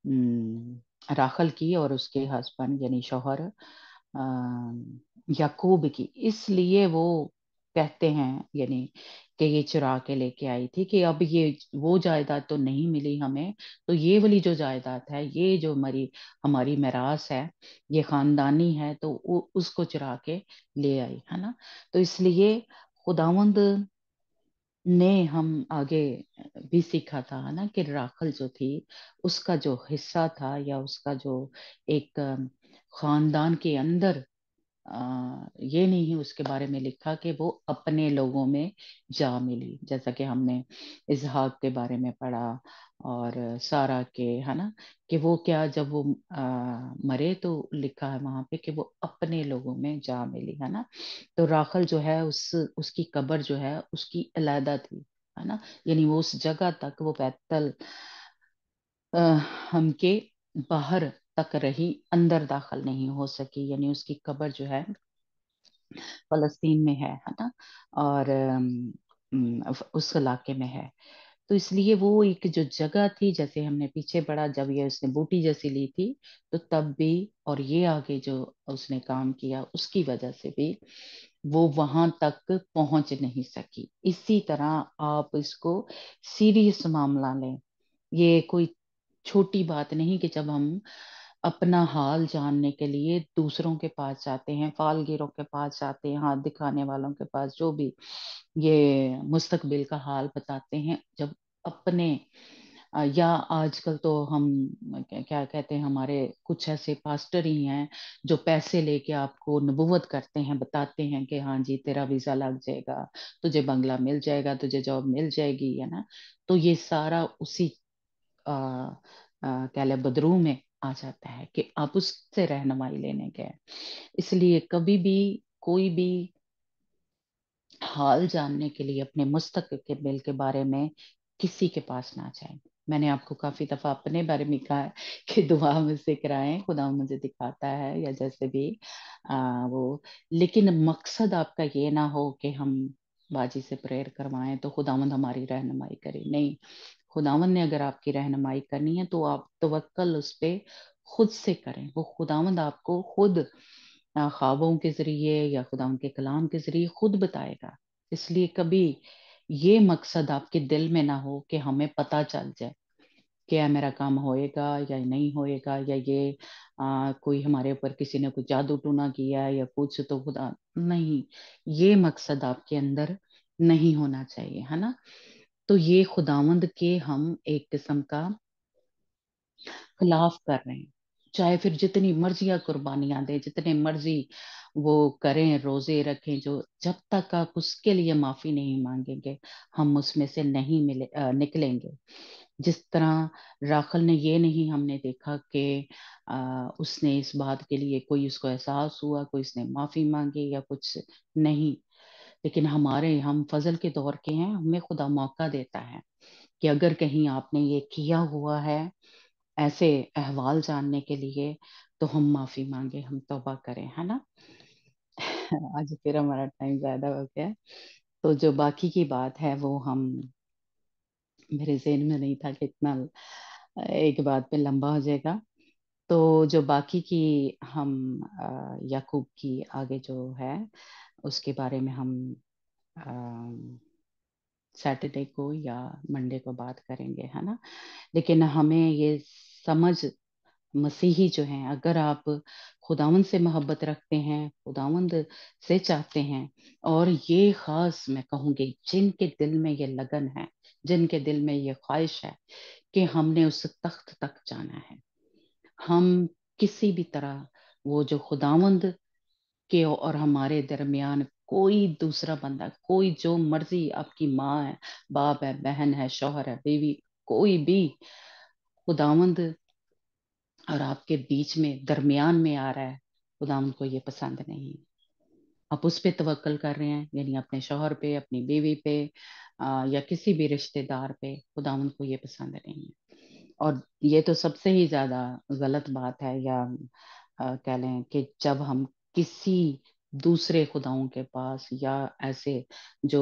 हम्म, राखल की और उसके हस्बैंड यानी शोहर याकूब की इसलिए वो कहते हैं यानी कि ये चुरा के लेके आई थी कि अब ये वो जायदाद तो नहीं मिली हमें तो ये वाली जो जायदाद है ये जो हमारी हमारी मेरास है ये खानदानी है तो उसको चुरा के ले आई है ना तो इसलिए खुदावंद ने हम आगे भी सीखा था ना कि राखल जो थी उसका जो हिस्सा था या उसका जो एक खानदान के अंदर ये नहीं उसके बारे में लिखा कि वो अपने लोगों में जा मिली जैसा कि हमने इसहाक के बारे में पढ़ा और सारा के है ना कि वो क्या जब वो आ, मरे तो लिखा है वहां पे कि वो अपने लोगों में जा मिली है ना तो राखल जो है उस उसकी कब्र जो है उसकी अलहदा थी है ना यानी वो उस जगह तक वो पैतल हमके बाहर तक रही अंदर दाखिल नहीं हो सकी यानी उसकी कब्र जो है फलस्तीन में है है ना और उस इलाके में है तो इसलिए वो एक जो जगह थी जैसे हमने पीछे पड़ा जब ये उसने बूटी जैसी ली थी तो तब भी और ये आगे जो उसने काम किया उसकी वजह से भी वो वहां तक पहुंच नहीं सकी इसी तरह आप इसको सीरियस मामला लें ये कोई छोटी बात नहीं कि जब हम अपना हाल जानने के लिए दूसरों के पास जाते हैं फालगिरों के पास जाते हैं हाथ दिखाने वालों के पास जो भी ये मुस्तकबिल का हाल बताते हैं जब अपने या आजकल तो हम क्या कहते हैं हमारे कुछ ऐसे पास्टर ही हैं जो पैसे लेके आपको नबूवत करते हैं बताते हैं कि हाँ जी तेरा वीज़ा लग जाएगा तुझे बंगला मिल जाएगा तुझे जॉब मिल जाएगी है ना तो ये सारा उसी अः कह क्या ले बदरू में आ जाता है कि आप उससे रहनुमाई लेने गए इसलिए कभी भी कोई भी हाल जानने के लिए अपने मुस्तकबिल के बारे में किसी के पास ना जाए मैंने आपको काफी दफा अपने बारे में कहा कि दुआ मुझसे कराएं खुदा मुझे दिखाता है या जैसे भी आ, वो लेकिन मकसद आपका ये ना हो कि हम बाजी से प्रेयर करवाएं तो खुदा हमारी रहनुमाई करे नहीं खुदावन ने अगर आपकी रहनुमाई करनी है तो आप तवक्ल उस पर खुद से करें वो खुदावंद आपको खुद ख्वाबों के ज़रिए या खुदावंद के कलाम के ज़रिए खुद बताएगा इसलिए कभी ये मकसद आपके दिल में ना हो कि हमें पता चल जाए क्या मेरा काम होएगा या नहीं होएगा या ये आ, कोई हमारे ऊपर किसी ने कुछ जादू टूना किया या कुछ तो खुदा नहीं ये मकसद आपके अंदर नहीं होना चाहिए है ना तो ये खुदावंद के हम एक किस्म का खिलाफ कर रहे हैं चाहे फिर जितनी मर्जियाँ कुर्बानियां दें जितने मर्जी वो करें रोजे रखें जो जब तक आप उसके लिए माफी नहीं मांगेंगे हम उसमें से नहीं मिले आ, निकलेंगे जिस तरह राखल ने ये नहीं हमने देखा कि उसने इस बात के लिए कोई उसको एहसास हुआ कोई उसने माफी मांगी या कुछ नहीं लेकिन हमारे हम फजल के दौर के हैं हमें खुदा मौका देता है कि अगर कहीं आपने ये किया हुआ है ऐसे अहवाल जानने के लिए तो हम माफ़ी मांगे हम तोबा करें है ना <laughs> आज फिर हमारा टाइम ज़्यादा हो गया तो जो बाकी की बात है वो हम मेरे जहन में नहीं था कि इतना एक बात पे लंबा हो जाएगा तो जो बाकी की हम याकूब की आगे जो है उसके बारे में हम सैटरडे को या मंडे को बात करेंगे है ना लेकिन हमें ये समझ मसीही जो हैं अगर आप खुदावंद से मोहब्बत रखते हैं खुदावंद से चाहते हैं और ये खास मैं कहूँगी जिनके दिल में ये लगन है जिनके दिल में ये ख्वाहिश है कि हमने उस तख्त तक जाना है हम किसी भी तरह वो जो खुदावंद आपके और हमारे दरमियान कोई दूसरा बंदा कोई जो मर्जी आपकी माँ है बाप है बहन है शोहर है बीवी कोई भी खुदावंद और आपके बीच में दरमियान में आ रहा है खुदावंद को ये पसंद नहीं आप उस पर तवक्ल कर रहे हैं यानी अपने शोहर पे अपनी बीवी पे आ, या किसी भी रिश्तेदार पे खुदावंद को ये पसंद नहीं है और ये तो सबसे ही ज्यादा गलत बात है या कह लें कि जब हम किसी दूसरे खुदाओं के पास या ऐसे जो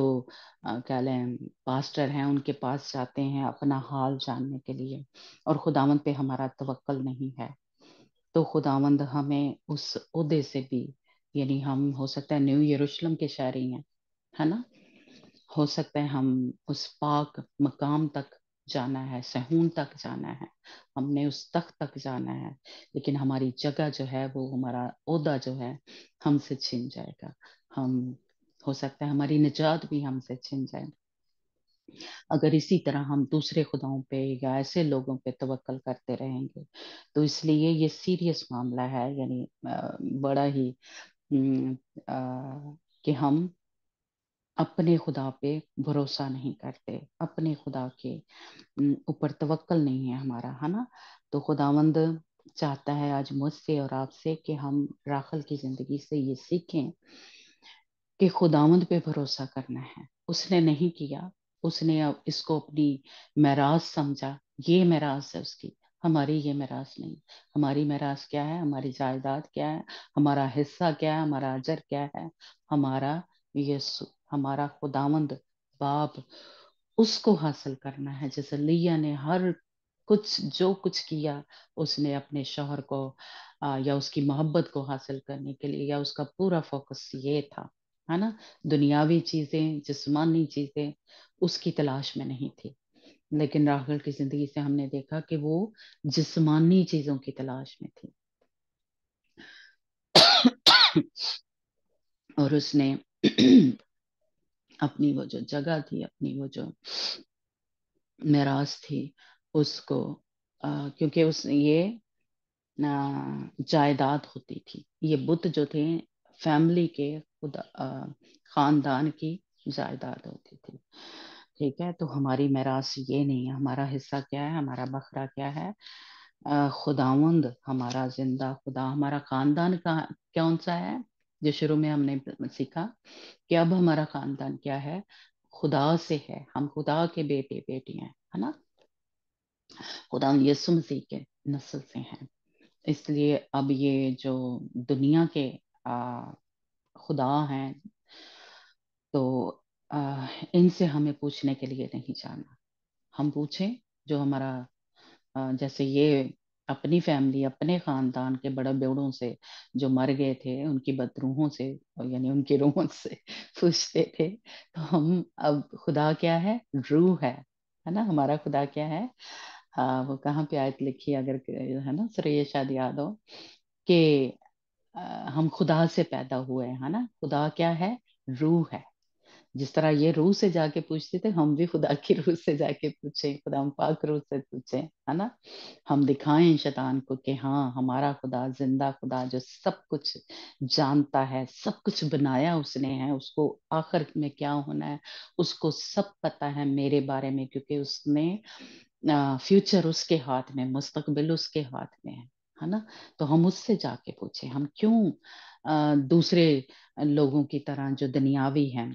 कह लें पास्टर हैं उनके पास जाते हैं अपना हाल जानने के लिए और खुदावंद पे हमारा तवक्ल नहीं है तो खुदावंद हमें उस उहदे से भी यानी हम हो सकता है न्यू यरूशलेम के शहरी हैं है ना हो सकता है हम उस पाक मकाम तक जाना है सहून तक जाना है हमने उस तख्त तक जाना है लेकिन हमारी जगह जो है वो हमारा अहदा जो है हमसे छिन जाएगा हम हो सकता है हमारी निजात भी हमसे छिन जाए अगर इसी तरह हम दूसरे खुदाओं पे या ऐसे लोगों पे तवक्कल करते रहेंगे तो इसलिए ये सीरियस मामला है यानी बड़ा ही आ, कि हम अपने खुदा पे भरोसा नहीं करते अपने खुदा के ऊपर तवक्कल नहीं है हमारा है ना तो खुदावंद चाहता है आज मुझसे और आपसे कि हम राखल की ज़िंदगी से ये सीखें कि खुदावंद पे भरोसा करना है उसने नहीं किया उसने अब इसको अपनी महराज समझा ये महराज है उसकी हमारी ये महराज नहीं हमारी महराज क्या है हमारी जायदाद क्या है हमारा हिस्सा क्या है हमारा अजर क्या है हमारा यसु हमारा खुदामंद बाप उसको हासिल करना है जैसे लिया ने हर कुछ जो कुछ किया उसने अपने शोहर को आ, या उसकी मोहब्बत को हासिल करने के लिए या उसका पूरा फोकस ये था है ना दुनियावी चीजें जिसमानी चीजें उसकी तलाश में नहीं थी लेकिन राहुल की जिंदगी से हमने देखा कि वो जिस्मानी चीजों की तलाश में थी <coughs> और उसने अपनी वो जो जगह थी अपनी वो जो मेराज थी उसको आ, क्योंकि उस ये जायदाद होती थी ये बुत जो थे फैमिली के खुद खानदान की जायदाद होती थी ठीक है तो हमारी मेरास ये नहीं है हमारा हिस्सा क्या है हमारा बखरा क्या है खुदावंद हमारा जिंदा खुदा हमारा खानदान का कौन सा है जो शुरू में हमने सीखा कि अब हमारा खानदान क्या है खुदा से है हम खुदा के बेटे बेटियां हैं है ना खुदा यसु मसीह के नस्ल से हैं इसलिए अब ये जो दुनिया के आ, खुदा हैं तो आ, इनसे हमें पूछने के लिए नहीं जाना हम पूछें जो हमारा आ, जैसे ये अपनी फैमिली अपने खानदान के बड़े बेड़ों से जो मर गए थे उनकी बदरूहों से यानी उनके रूहों से <laughs> पूछते थे तो हम अब खुदा क्या है रूह है है ना हमारा खुदा क्या है आ, वो कहाँ पे आयत लिखी अगर है ना ये शायद याद हो कि हम खुदा से पैदा हुए हैं है ना खुदा क्या है रूह है जिस तरह ये रूह से जाके पूछते थे हम भी खुदा की रूह से जाके पूछें खुदा हम पाक रूह से पूछें है ना हम दिखाएं शैतान को कि हाँ हमारा खुदा जिंदा खुदा जो सब कुछ जानता है सब कुछ बनाया उसने है उसको आखिर में क्या होना है उसको सब पता है मेरे बारे में क्योंकि उसने फ्यूचर उसके हाथ में मुस्तकबिल उसके हाथ में है है ना तो हम उससे जाके पूछे हम क्यों दूसरे लोगों की तरह जो दुनियावी हैं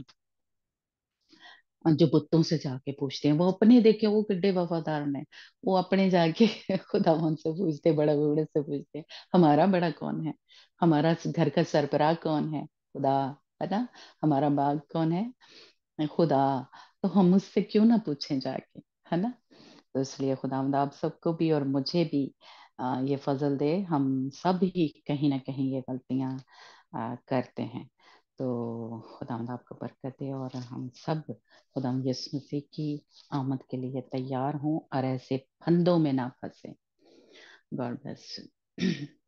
जो बुतों से जाके पूछते हैं वो अपने देखे वो किड्डे वफादार ने वो अपने जाके <laughs> खुदावन से पूछते बड़ा बूढ़े से पूछते हमारा बड़ा कौन है हमारा घर का सरबराह कौन है खुदा है ना हमारा बाग कौन है खुदा तो हम उससे क्यों ना पूछें जाके है ना तो इसलिए खुदावंद आप सबको भी और मुझे भी ये फजल दे हम सब ही कहीं ना कहीं ये गलतियां करते हैं तो खुदा आपको बरकत दे और हम सब खुदा यसमसी की आमद के लिए तैयार हों और ऐसे फंदों में ना फंसे गॉड ब्लेस <clears throat>